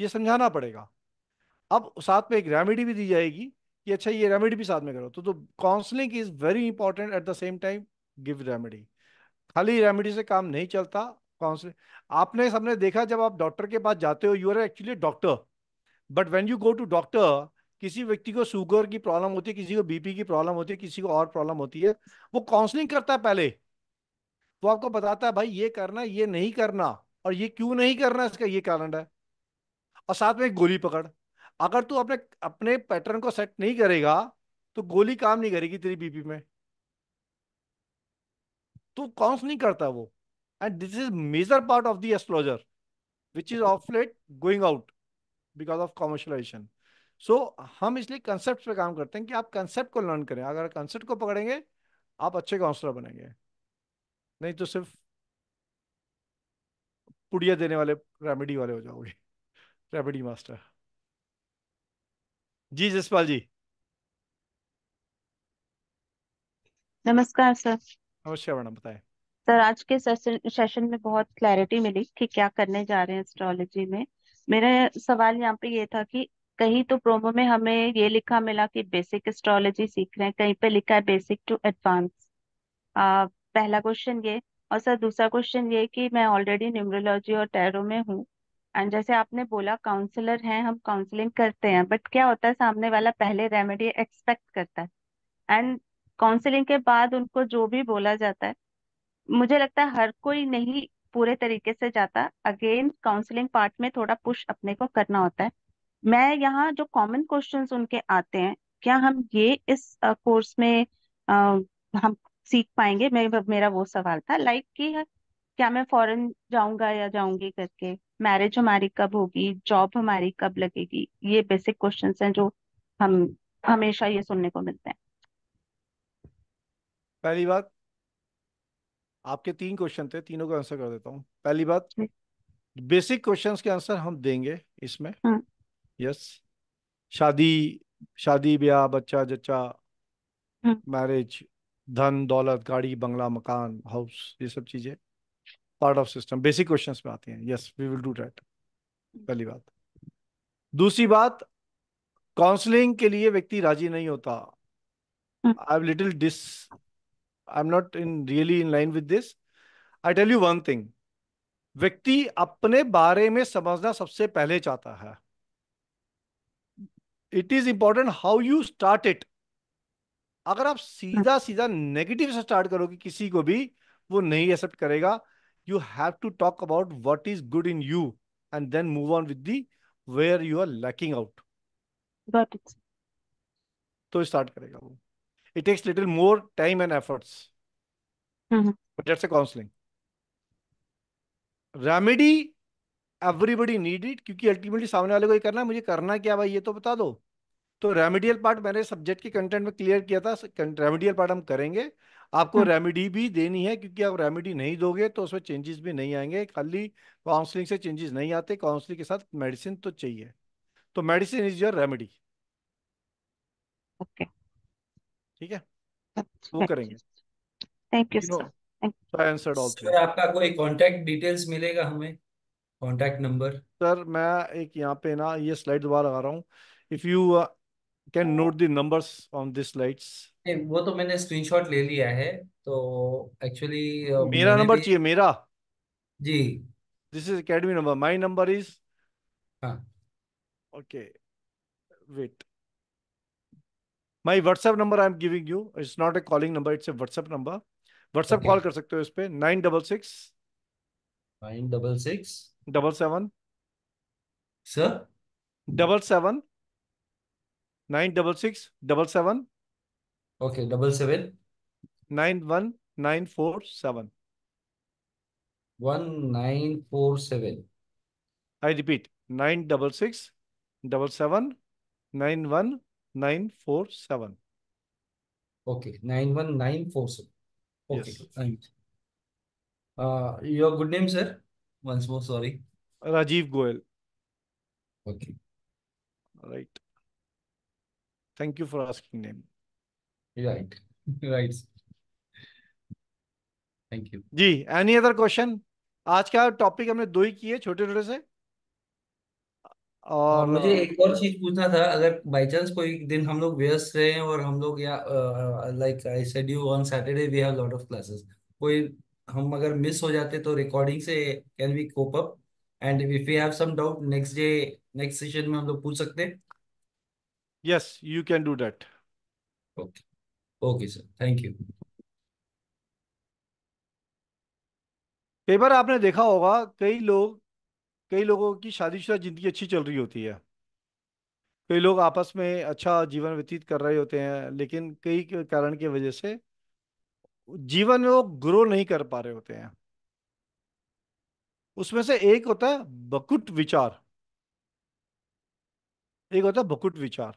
ये समझाना पड़ेगा अब साथ में एक रेमेडी भी दी जाएगी कि अच्छा ये रेमेडी भी साथ में करो तो तो counselling is very important at the same time give remedy खाली रेमेडी से काम नहीं चलता काउंसलिंग आपने सबने देखा जब आप डॉक्टर के पास जाते हो you are actually doctor but when you go to doctor किसी व्यक्ति को शुगर की प्रॉब्लम होती है किसी को बीपी की प्रॉब्लम होती है किसी को और प्रॉब्लम होती है वो काउंसलिंग करता है पहले वो आपको बताता है भाई ये करना ये नहीं करना और ये क्यों नहीं करना इसका ये कारण है और साथ में एक गोली पकड़ अगर तू अपने अपने पैटर्न को सेट नहीं करेगा तो गोली काम नहीं करेगी तेरी बीपी में तो काउंसलिंग करता है वो and this is major part of the astrologer which is of late going out because of commercialisation so so, हम इसलिए कंसेप्ट पे काम करते हैं कि आप कंसेप्ट को लर्न करें अगर कंसेप्ट को पकड़ेंगे आप अच्छे काउंसलर बनेंगे नहीं तो सिर्फ पुड़िया देने वाले रेमेडी वाले हो जाओगे रेमेडी मास्टर जी जसपाल जी नमस्कार सर नमस्कार मैडम बताए सर आज के सेशन में बहुत क्लैरिटी मिली कि क्या करने जा रहे हैं एस्ट्रोलॉजी में मेरा सवाल यहाँ पे ये था कि कहीं तो प्रोमो में हमें ये लिखा मिला कि बेसिक एस्ट्रोलॉजी सीख रहे हैं कहीं पे लिखा है बेसिक टू एडवांस पहला क्वेश्चन ये और सर दूसरा क्वेश्चन ये कि मैं ऑलरेडी न्यूमरोलॉजी और टैरो में हूँ एंड जैसे आपने बोला काउंसलर हैं हम काउंसलिंग करते हैं बट क्या होता है सामने वाला पहले रेमेडी एक्सपेक्ट करता है एंड काउंसलिंग के बाद उनको जो भी बोला जाता है मुझे लगता है हर कोई नहीं पूरे तरीके से जाता अगेन काउंसलिंग पार्ट में थोड़ा पुश अपने को करना होता है मैं यहाँ जो कॉमन क्वेश्चंस उनके आते हैं क्या हम ये इस कोर्स में uh, हम सीख पाएंगे मे, मेरा वो सवाल था लाइक कि क्या मैं फॉरेन जाऊंगा या जाऊंगी करके मैरिज हमारी कब होगी जॉब हमारी कब लगेगी ये बेसिक क्वेश्चंस हैं जो हम हमेशा ये सुनने को मिलते हैं पहली बात आपके तीन क्वेश्चन थे तीनों का आंसर कर देता हूँ पहली बात बेसिक क्वेश्चंस के आंसर हम देंगे इसमें हम्म यस शादी शादी ब्याह बच्चा जच्चा मैरिज हम्म। धन दौलत गाड़ी बंगला मकान हाउस ये सब चीजें part of system basic questions में आती हैं yes we will do that पहली बात दूसरी बात काउंसलिंग के लिए व्यक्ति राजी नहीं होता I have little this I am not in really in line with this I tell you one thing व्यक्ति अपने बारे में समझना सबसे पहले चाहता है it is important how you start it अगर आप सीधा सीधा नेगेटिव से स्टार्ट करोगे किसी को भी वो नहीं एक्सेप्ट करेगा you have to talk about what is good in you and then move on with the where you are lacking out तो स्टार्ट करेगा वो it takes little more time and efforts but counselling remedy everybody need it क्योंकि अल्टीमेटली सामने वाले को ये करना है मुझे करना क्या भाई ये तो बता दो तो रेमेडियल पार्ट मैंने सब्जेक्ट के कंटेंट में क्लियर किया था रेमेडियल पार्ट हम करेंगे आपको रेमेडी हम्म। भी देनी है क्योंकि आप रेमेडी नहीं दोगे तो उसमें चेंजेस भी नहीं आएंगे खाली काउंसलिंग से चेंजेस नहीं आते काउंसलिंग के साथ मेडिसिन तो चाहिए तो medicine is your remedy okay ठीक है वो करेंगे थैंक यू सर आंसर्ड आपका कोई कांटेक्ट डिटेल्स मिलेगा हमें कॉन्टैक्ट नंबर सर मैं एक यहाँ पे ना ये स्लाइड दोबारा लगा रहा हूँ if you can note the numbers on this slides वो तो मैंने स्क्रीनशॉट ले लिया है तो एक्चुअली uh, मेरा नंबर चाहिए मेरा जी this is academy number my number is हाँ okay wait my WhatsApp number I am giving you it's not a calling number it's a WhatsApp number WhatsApp call कर सकते हो इस पे nine double six Nine double six. Double seven. Sir? Double seven. Nine double six. Double seven. Okay, double seven. Nine one nine four seven. One nine four seven. I repeat. Nine double six. Double seven. Nine one nine four seven. Okay, nine one nine four seven. Okay, yes. Uh, your good name, sir? Once more, sorry. Rajiv Goel. Okay. Right. Thank you for asking name. Right. [laughs] right. Thank you जी एनी अदर क्वेश्चन आज का टॉपिक हमने दो ही किए छोटे छोटे से हाँ, और मुझे एक और चीज पूछना था अगर बाई चांस कोई दिन हम लोग व्यस्त रहे और हम लोग या like I said you on Saturday we have lot of classes कोई हम अगर मिस हो जाते तो रिकॉर्डिंग से can we cope up and if you have some doubt next day next session में हम लोग पूछ सकते हैं yes you can do that okay okay sir thank you paper आपने देखा होगा कई लोग कई लोगों की शादीशुदा जिंदगी अच्छी चल रही होती है कई लोग आपस में अच्छा जीवन व्यतीत कर रहे होते हैं लेकिन कई कारण की वजह से जीवन में वो ग्रो नहीं कर पा रहे होते हैं उसमें से एक होता है बकुट विचार एक होता है बकुट विचार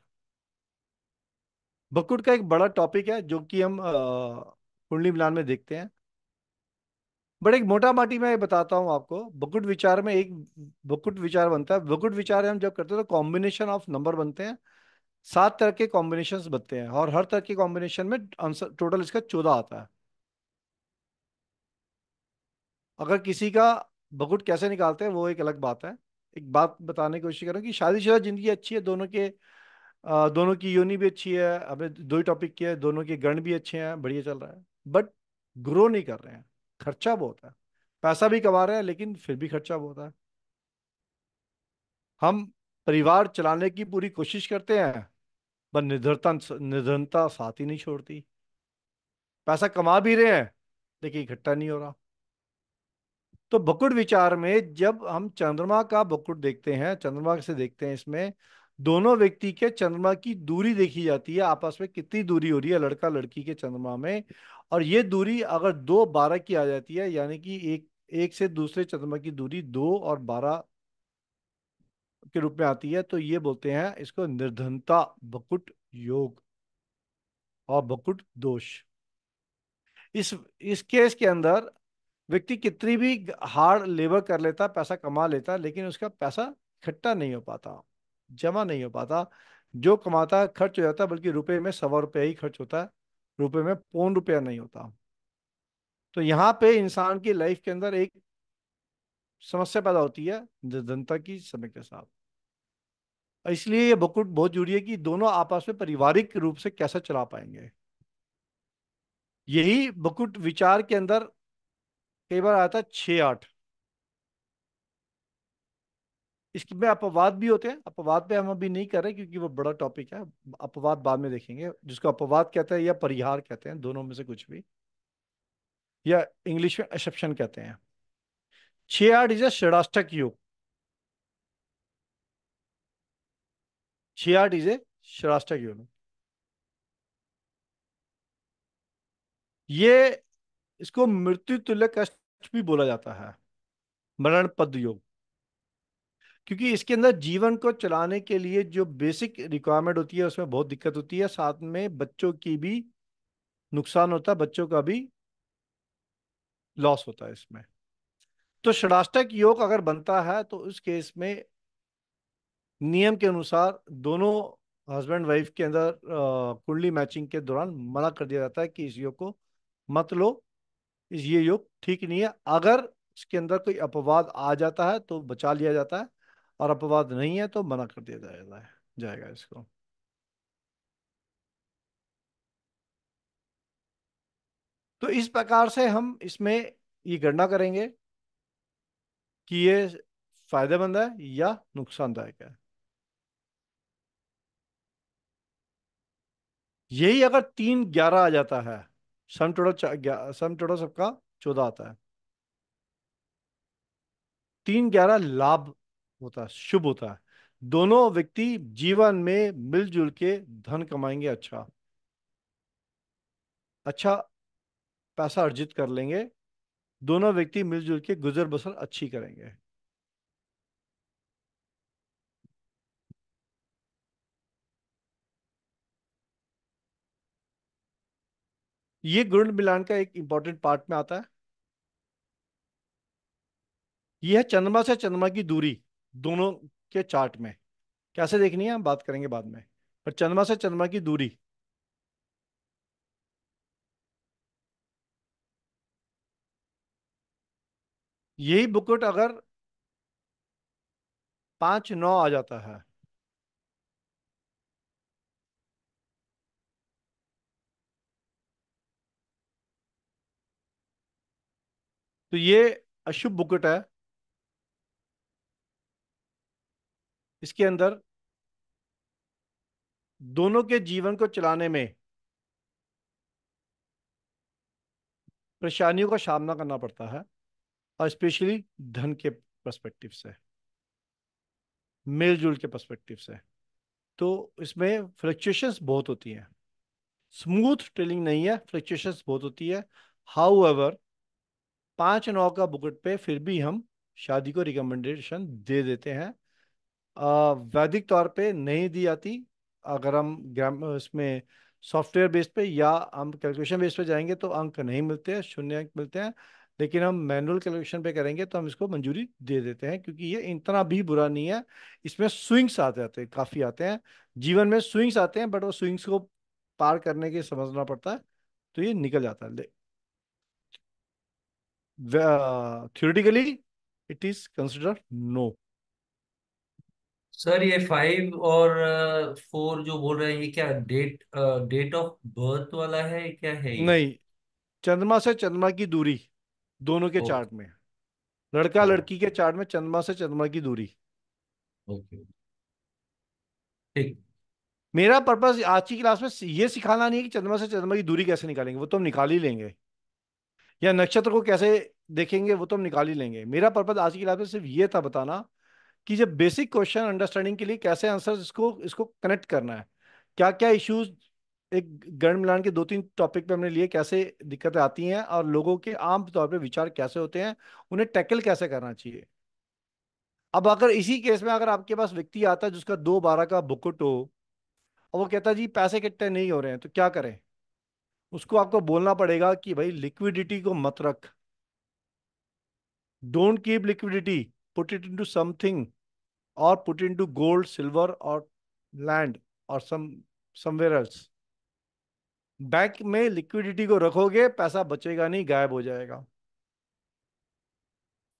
बकुट का एक बड़ा टॉपिक है जो कि हम कुंडली मिलान में देखते हैं बट एक मोटा माटी में बताता हूं आपको बकुट विचार में एक बकुट विचार बनता है बकुट विचार हम जब करते हैं तो कॉम्बिनेशन ऑफ नंबर बनते हैं सात तरह के कॉम्बिनेशन बनते हैं और हर तरह के कॉम्बिनेशन में आंसर टोटल इसका चौदह आता है अगर किसी का भगुट कैसे निकालते हैं वो एक अलग बात है एक बात बताने की कोशिश करूँ कि शादीशुदा ज़िंदगी अच्छी है दोनों के दोनों की योनी भी अच्छी है अब दो ही टॉपिक की है दोनों के गण भी अच्छे हैं बढ़िया चल रहा है बट ग्रो नहीं कर रहे हैं खर्चा बहुत है पैसा भी कमा रहे हैं लेकिन फिर भी खर्चा बहुत है हम परिवार चलाने की पूरी कोशिश करते हैं पर निर्धरता निर्धनता साथ ही नहीं छोड़ती पैसा कमा भी रहे हैं लेकिन इकट्ठा नहीं हो रहा तो बकुट विचार में जब हम चंद्रमा का बकुट देखते हैं चंद्रमा से देखते हैं इसमें दोनों व्यक्ति के चंद्रमा की दूरी देखी जाती है आपस में कितनी दूरी हो रही है लड़का लड़की के चंद्रमा में और ये दूरी अगर दो बारह की आ जाती है यानी कि एक एक से दूसरे चंद्रमा की दूरी दो और बारह के रूप में आती है तो ये बोलते हैं इसको निर्धनता बकुट योग और बकुट दोष इस इस केस के अंदर व्यक्ति कितनी भी हार्ड लेबर कर लेता पैसा कमा लेता लेकिन उसका पैसा इकट्ठा नहीं हो पाता जमा नहीं हो पाता जो कमाता है खर्च हो जाता बल्कि रुपए में सवा रुपया ही खर्च होता है रुपए में पौन रुपया नहीं होता तो यहाँ पे इंसान की लाइफ के अंदर एक समस्या पैदा होती है निर्धनता की समय के साथ इसलिए ये बकुट बहुत जरूरी है कि दोनों आपस में पारिवारिक रूप से कैसे चला पाएंगे यही बकुट विचार के अंदर कई बार आया था छः आठ इसकी में अपवाद भी होते हैं अपवाद पे हम अभी नहीं कर रहे क्योंकि वो बड़ा टॉपिक है अपवाद बाद में देखेंगे जिसको अपवाद कहते हैं या परिहार कहते हैं दोनों में से कुछ भी या इंग्लिश में एक्सेप्शन कहते हैं छ आठ इज अ योग छः आठ इज ए शराष्टक योग ये इसको मृत्यु तुल्य कष्ट भी बोला जाता है मरण पद योग क्योंकि इसके अंदर जीवन को चलाने के लिए जो बेसिक रिक्वायरमेंट होती है उसमें बहुत दिक्कत होती है साथ में बच्चों की भी नुकसान होता है बच्चों का भी लॉस होता है इसमें तो षडाष्टक योग अगर बनता है तो उस केस में नियम के अनुसार दोनों हस्बैंड वाइफ के अंदर कुंडली मैचिंग के दौरान मना कर दिया जाता है कि इस योग को मत लो ये योग ठीक नहीं है अगर इसके अंदर कोई अपवाद आ जाता है तो बचा लिया जाता है और अपवाद नहीं है तो मना कर दिया जाएगा जाएगा इसको तो इस प्रकार से हम इसमें ये गणना करेंगे कि ये फायदेमंद है या नुकसानदायक है यही अगर तीन ग्यारह आ जाता है सम टोटल सम टोटल सबका चौदह आता है तीन ग्यारह लाभ होता है शुभ होता है दोनों व्यक्ति जीवन में मिलजुल के धन कमाएंगे अच्छा अच्छा पैसा अर्जित कर लेंगे दोनों व्यक्ति मिलजुल के गुजर बसर अच्छी करेंगे ये गुण मिलान का एक इंपॉर्टेंट पार्ट में आता है यह है चंद्रमा से चंद्रमा की दूरी दोनों के चार्ट में कैसे देखनी है हम बात करेंगे बाद में पर चंद्रमा से चंद्रमा की दूरी यही बुकट अगर पांच नौ आ जाता है तो ये अशुभ बुकट है इसके अंदर दोनों के जीवन को चलाने में परेशानियों का सामना करना पड़ता है और स्पेशली धन के पर्सपेक्टिव से मेलजोल के पर्सपेक्टिव से तो इसमें फ्लक्चुएशंस बहुत होती हैं स्मूथ ट्रेलिंग नहीं है फ्लक्चुएशंस बहुत होती है हाउ एवर पाँच नौ का बुकट पे फिर भी हम शादी को रिकमेंडेशन दे देते हैं वैदिक तौर पे नहीं दी जाती अगर हम ग्राम उसमें सॉफ्टवेयर बेस पे या हम कैलकुलेशन बेस पे जाएंगे तो अंक नहीं मिलते हैं शून्य अंक मिलते हैं लेकिन हम मैनुअल कैलकुलेशन पे करेंगे तो हम इसको मंजूरी दे देते हैं क्योंकि ये इतना भी बुरा नहीं है इसमें स्विंग्स आते आते हैं काफ़ी आते हैं जीवन में स्विंग्स आते हैं बट वो स्विंग्स को पार करने के समझना पड़ता है तो ये निकल जाता है Uh, theoretically it is considered no sir ये फाइव और फोर uh, जो बोल रहे हैं ये क्या डेट डेट ऑफ बर्थ वाला है क्या है ये? नहीं चंद्रमा से चंद्रमा की दूरी दोनों के चार्ट oh. में लड़का oh. लड़की के चार्ट में चंद्रमा से चंद्रमा की दूरी ओके ठीक मेरा पर्पज आज की क्लास में ये सिखाना नहीं है कि चंद्रमा से चंद्रमा की दूरी कैसे निकालेंगे वो तो हम निकाल ही लेंगे या नक्षत्र को कैसे देखेंगे वो तो हम निकाल ही लेंगे मेरा पर्पज आज की रात में सिर्फ ये था बताना कि जब बेसिक क्वेश्चन अंडरस्टैंडिंग के लिए कैसे आंसर इसको इसको कनेक्ट करना है क्या क्या इश्यूज एक गण मिलान के दो तीन टॉपिक पे हमने लिए कैसे दिक्कतें आती हैं और लोगों के आम तौर पे विचार कैसे होते हैं उन्हें टैकल कैसे करना चाहिए अब अगर इसी केस में अगर आपके पास व्यक्ति आता है जिसका दो बारह का बुकुट हो और वो कहता है जी पैसे इकट्ठे नहीं हो रहे हैं तो क्या करें उसको आपको बोलना पड़ेगा कि भाई लिक्विडिटी को मत रख don't keep liquidity put it into something और पुट इनटू गोल्ड सिल्वर और लैंड और सम समवेयर एल्स बैंक में लिक्विडिटी को रखोगे पैसा बचेगा नहीं गायब हो जाएगा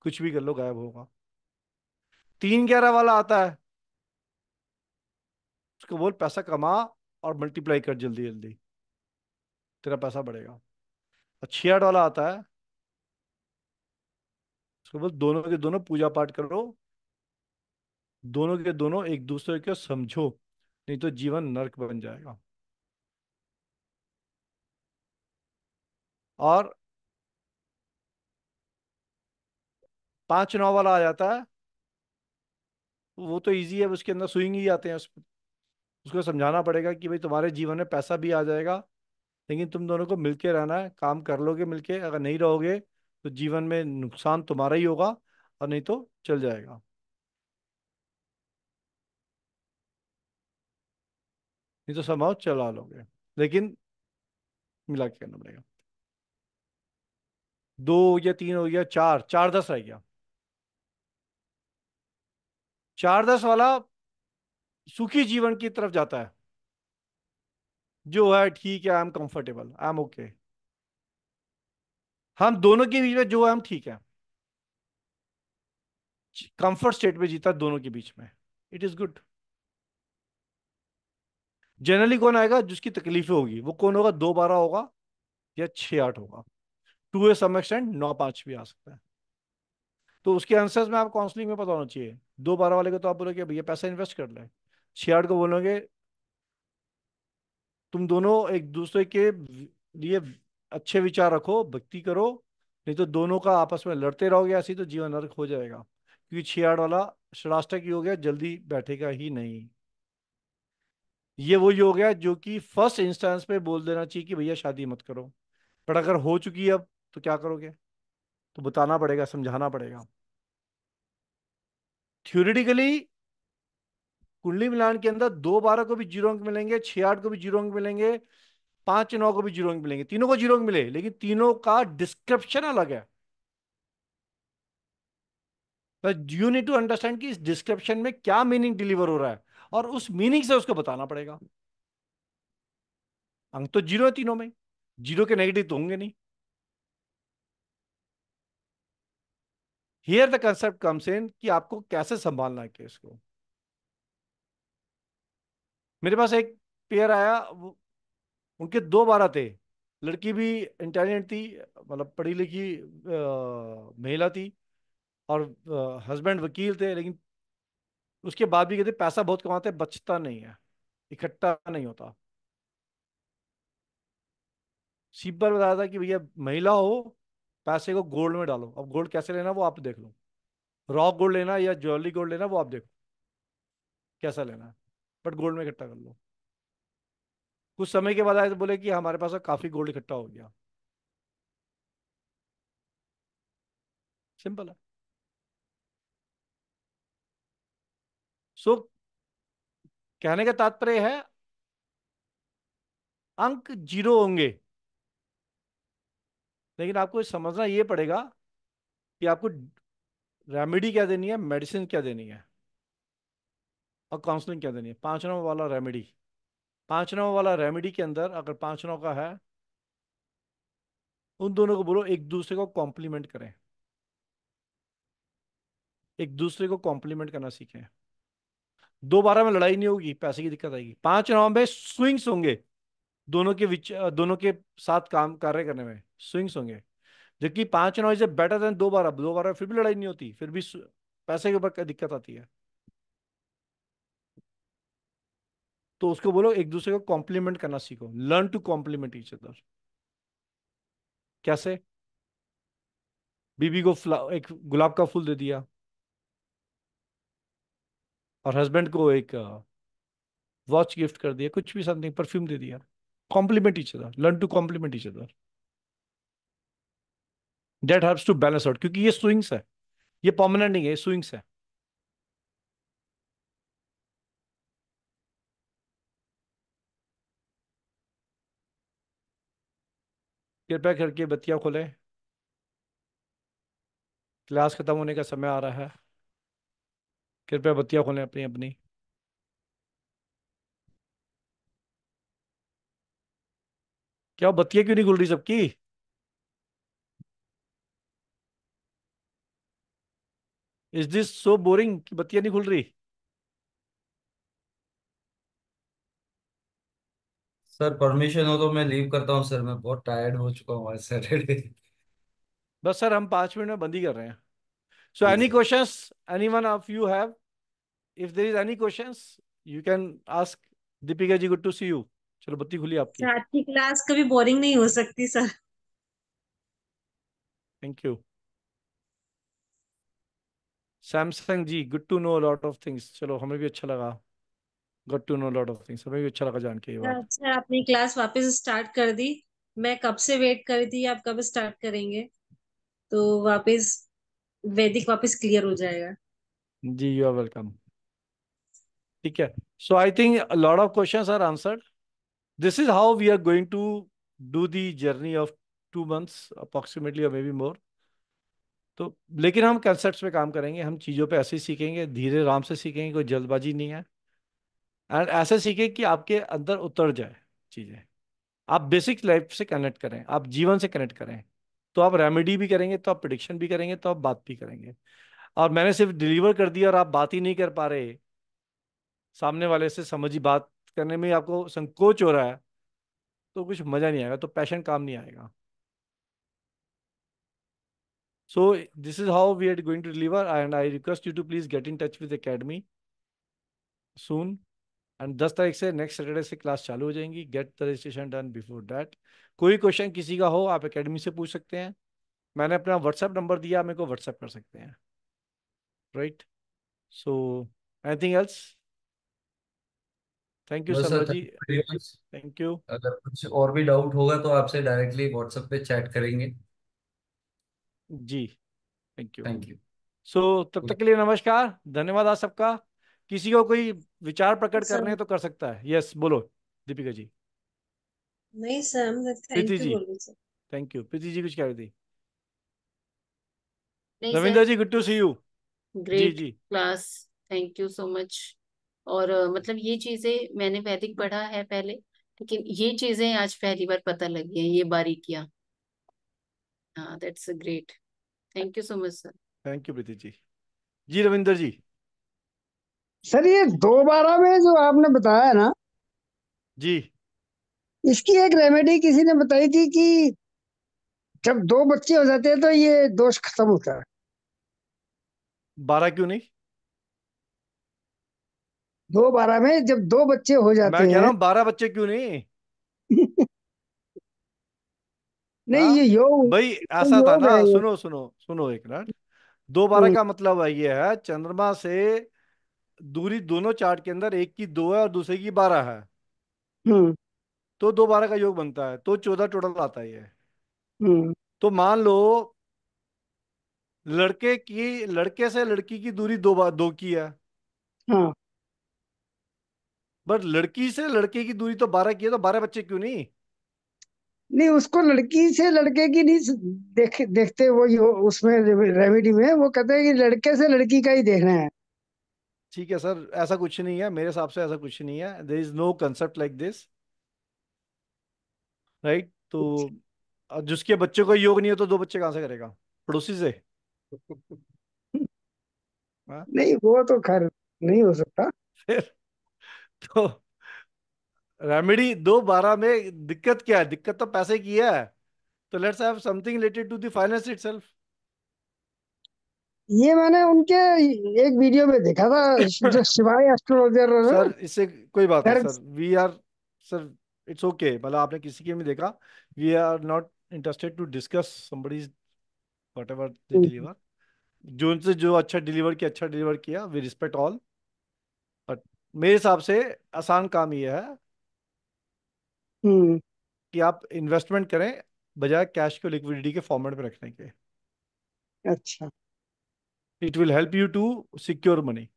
कुछ भी कर लो गायब होगा तीन ग्यारह वाला आता है उसको बोल पैसा कमा और मल्टीप्लाई कर जल्दी जल्दी तेरा पैसा बढ़ेगा और छियाट वाला आता है उसको बोल दोनों के दोनों पूजा पाठ करो दोनों के दोनों एक दूसरे को समझो नहीं तो जीवन नरक बन जाएगा और पांच नौ वाला आ जाता है वो तो इजी है उसके अंदर स्विंग ही आते हैं उसमें उसको समझाना पड़ेगा कि भाई तुम्हारे जीवन में पैसा भी आ जाएगा लेकिन तुम दोनों को मिलके रहना है काम कर लोगे मिलके अगर नहीं रहोगे तो जीवन में नुकसान तुम्हारा ही होगा और नहीं तो चल जाएगा नहीं तो समाव चला लोगे लेकिन मिला के करना पड़ेगा दो हो गया तीन हो गया चार चार दस रह गया चार दस वाला सुखी जीवन की तरफ जाता है जो है ठीक है I am comfortable I am okay हम दोनों के बीच में जो है हम ठीक है कंफर्ट स्टेट में जीता दोनों के बीच में इट इज गुड जनरली कौन आएगा जिसकी तकलीफें होगी वो कौन होगा दो बारह होगा या छः आठ होगा टू ए सम नौ पांच भी आ सकता है तो उसके आंसर्स में आप काउंसलिंग में पता होना चाहिए दो बारह वाले को तो आप बोलोगे भैया पैसा इन्वेस्ट कर छह आठ को बोलोगे तुम दोनों एक दूसरे के लिए अच्छे विचार रखो भक्ति करो नहीं तो दोनों का आपस में लड़ते रहोगे ऐसे तो जीवन नरक हो जाएगा क्योंकि छियाड़ वाला षडाष्टक योग है जल्दी बैठेगा ही नहीं ये वो योग है जो कि फर्स्ट इंस्टेंस पे बोल देना चाहिए कि भैया शादी मत करो पर अगर हो चुकी है अब तो क्या करोगे तो बताना पड़ेगा समझाना पड़ेगा थ्योरिटिकली कुंडली मिलान के अंदर दो बारह को भी जीरो अंक मिलेंगे छह आठ को भी जीरो अंक मिलेंगे पांच नौ को भी जीरो अंक मिलेंगे तीनों को जीरो अंक मिले लेकिन तीनों का डिस्क्रिप्शन अलग है यू नीड टू अंडरस्टैंड कि इस डिस्क्रिप्शन में क्या मीनिंग डिलीवर हो रहा है और उस मीनिंग से उसको बताना पड़ेगा अंक तो जीरो है तीनों में जीरो के नेगेटिव तो होंगे नहीं here the concept comes in कि आपको कैसे संभालना है केस को मेरे पास एक पेयर आया वो उनके दो बारह थे लड़की भी इंटेलिजेंट थी मतलब पढ़ी लिखी महिला थी और हस्बैंड वकील थे लेकिन उसके बाद भी कहते पैसा बहुत कमाते बचता नहीं है इकट्ठा नहीं होता सीपर बताया था कि भैया महिला हो पैसे को गोल्ड में डालो अब गोल्ड कैसे लेना वो आप देख लो रॉक गोल्ड लेना या ज्वेलरी गोल्ड लेना वो आप देखो कैसा लेना है बट गोल्ड में इकट्ठा कर लो कुछ समय के बाद आए तो बोले कि हमारे पास काफ़ी गोल्ड इकट्ठा हो गया सिंपल है सो so, कहने का तात्पर्य है अंक जीरो होंगे लेकिन आपको समझना यह पड़ेगा कि आपको रेमेडी क्या देनी है मेडिसिन क्या देनी है और काउंसलिंग क्या देनी है पाँच नौ वाला रेमेडी पाँच नौ वाला रेमेडी के अंदर अगर पाँच नौ का है उन दोनों को बोलो एक दूसरे को कॉम्प्लीमेंट करें एक दूसरे को कॉम्प्लीमेंट करना सीखें दो बारह में लड़ाई नहीं होगी पैसे की दिक्कत आएगी पांच नौ में स्विंग्स होंगे दोनों के विच दोनों के साथ काम कार्य करने में स्विंग्स होंगे जबकि पांच नौ इसे बेटर देन दो बारह दो बारह फिर भी लड़ाई नहीं होती फिर भी पैसे के ऊपर दिक्कत आती है तो उसको बोलो एक दूसरे को कॉम्प्लीमेंट करना सीखो learn to compliment each other कैसे बीबी को एक गुलाब का फूल दे दिया और हस्बैंड को एक वॉच गिफ्ट कर दिया कुछ भी समथिंग परफ्यूम दे दिया compliment each other learn to compliment each other that helps to balance out क्योंकि ये स्विंग्स है ये परमानेंट नहीं है ये स्विंग्स है कृपया करके बत्तियाँ खोलें क्लास ख़त्म होने का समय आ रहा है कृपया बत्तियाँ खोलें अपनी अपनी क्या बत्तियाँ क्यों नहीं खुल रही सबकी इज दिस सो बोरिंग कि बत्तियाँ नहीं खुल रही सर परमिशन हो तो मैं लीव करता हूँ सर मैं बहुत टायर्ड हो चुका हूँ आज सैटरडे बस सर हम पांच मिनट में बंद ही कर रहे हैं so any questions any one of you have if there is any questions you can ask Deepika ji good to see you चलो बत्ती खुली आपकी साथ की क्लास कभी बोरिंग नहीं हो सकती sir thank you Samsung ji good to know lot of things चलो हमें भी अच्छा लगा got to know lot of things हमें भी अच्छा लगा जान के ये बात अच्छा आपने क्लास वापस स्टार्ट कर दी मैं कब से वेट कर रही थी आप कब स्टार्ट करेंगे तो वापस वैदिक वापस क्लियर हो जाएगा जी यू आर वेलकम ठीक है so I think lot of questions are answered this is how we are going to do the journey of two months approximately may be more तो लेकिन हम कंसेप्ट पे काम करेंगे हम चीज़ों पे ऐसे ही सीखेंगे धीरे आराम से सीखेंगे कोई जल्दबाजी नहीं है एंड ऐसे सीखें कि आपके अंदर उतर जाए चीज़ें आप बेसिक लाइफ से कनेक्ट करें आप जीवन से कनेक्ट करें तो आप रेमेडी भी करेंगे तो आप प्रडिक्शन भी करेंगे तो आप बात भी करेंगे और मैंने सिर्फ डिलीवर कर दिया और आप बात ही नहीं कर पा रहे सामने वाले से समझी बात करने में आपको संकोच हो रहा है तो कुछ मज़ा नहीं आएगा तो पैशन काम नहीं आएगा so this is how we are going to deliver and I request you to please get in touch with academy soon and दस तारीख से नेक्स्ट सैटरडे से क्लास चालू हो जाएंगी get the registration done before that कोई क्वेश्चन किसी का हो आप एकेडमी से पूछ सकते हैं मैंने अपना व्हाट्सएप नंबर दिया मेरे को व्हाट्सएप कर सकते हैं right so anything else thank you sir ji thank you अगर कुछ और भी डाउट होगा तो आपसे डायरेक्टली व्हाट्सएप पे चैट करेंगे जी thank you thank you so तब तक के लिए नमस्कार धन्यवाद आप सबका किसी को कोई विचार प्रकट करने तो कर सकता है यस बोलो दीपिका जी नहीं sir ji thank you Preeti ji कुछ कह रही थी Ravinder ji good to see you great class thank you so much और मतलब ये चीजें मैंने वैदिक पढ़ा है पहले लेकिन ये चीजें आज पहली बार पता लगी हैं ये बारीकियां हाँ that's great thank you so much sir thank you Preeti ji ji Ravinder ji sir ये दो बारह में जो आपने बताया ना जी इसकी एक रेमेडी किसी ने बताई थी कि जब दो बच्चे हो जाते हैं तो ये दोष खत्म होता है बारह क्यों नहीं दो बारह में जब दो बच्चे हो जाते मैं हैं बारह बच्चे क्यों नहीं [laughs] नहीं ये यो हाँ, भाई तो ऐसा था ना सुनो सुनो सुनो एक मिनट दो बारह हम्म। का मतलब ये है चंद्रमा से दूरी दोनों चार्ट के अंदर एक की दो है और दूसरे की बारह है हम्म। तो दो बारह का योग बनता है तो चौदह टोटल आता है ये हम्म। तो मान लो लड़के की लड़के से लड़की की दूरी दो बार दो की है हाँ। बट लड़की से लड़के की दूरी तो बारह की है तो बारह बच्चे क्यों नहीं नहीं उसको लड़की से लड़के की नहीं देख देखते वो उसमें रेमेडी में वो कहते हैं कि लड़के से लड़की का ही देखना है ठीक है सर ऐसा कुछ नहीं है मेरे हिसाब से ऐसा कुछ नहीं है there is no concept like this right तो जिसके बच्चे को योग नहीं है तो दो बच्चे कहां से करेगा पड़ोसी से [laughs] हाँ? नहीं वो तो खैर नहीं हो सकता फिर तो रेमेडी दो बारह में दिक्कत क्या है दिक्कत तो पैसे की है तो let's have something related to the finance itself ये मैंने उनके एक वीडियो में देखा था [laughs] जो शिवाय एस्ट्रोलॉजर सर इससे कोई बात नहीं sir we are sir it's okay मतलब आपने किसी के में देखा we are not interested to discuss somebody's ever they deliver जो उनसे जो अच्छा डिलीवर किया अच्छा डिलीवर किया वी रिस्पेक्ट ऑल बट मेरे हिसाब से आसान काम यह है हम्म। कि आप इन्वेस्टमेंट करें बजाय कैश को लिक्विडिटी के फॉर्मेट में रखने के अच्छा it will help you to secure money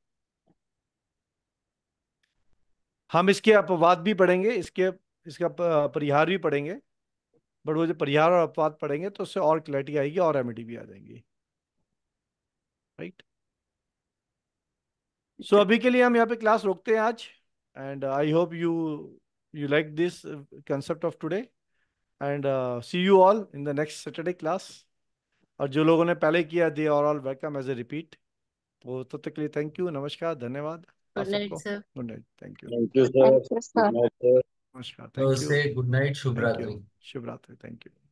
हम इसके अपवाद भी पढ़ेंगे इसके इसका परिहार भी पढ़ेंगे बट वो जो परिहार और अपवाद पढ़ेंगे तो उससे और क्लैरिटी आएगी और रेमेडी e भी आ जाएंगी राइट सो अभी के लिए हम यहाँ पे क्लास रोकते हैं आज and I hope you you like this concept of today and see you all in the next Saturday class और जो लोगों ने पहले किया they are all welcome as a repeat वो तो तक के लिए थैंक यू नमस्कार धन्यवाद good night good night thank you thank you sir नमस्कार थैंक यू गुड नाइट शुभ रात्रि शुभ रात्रि थैंक यू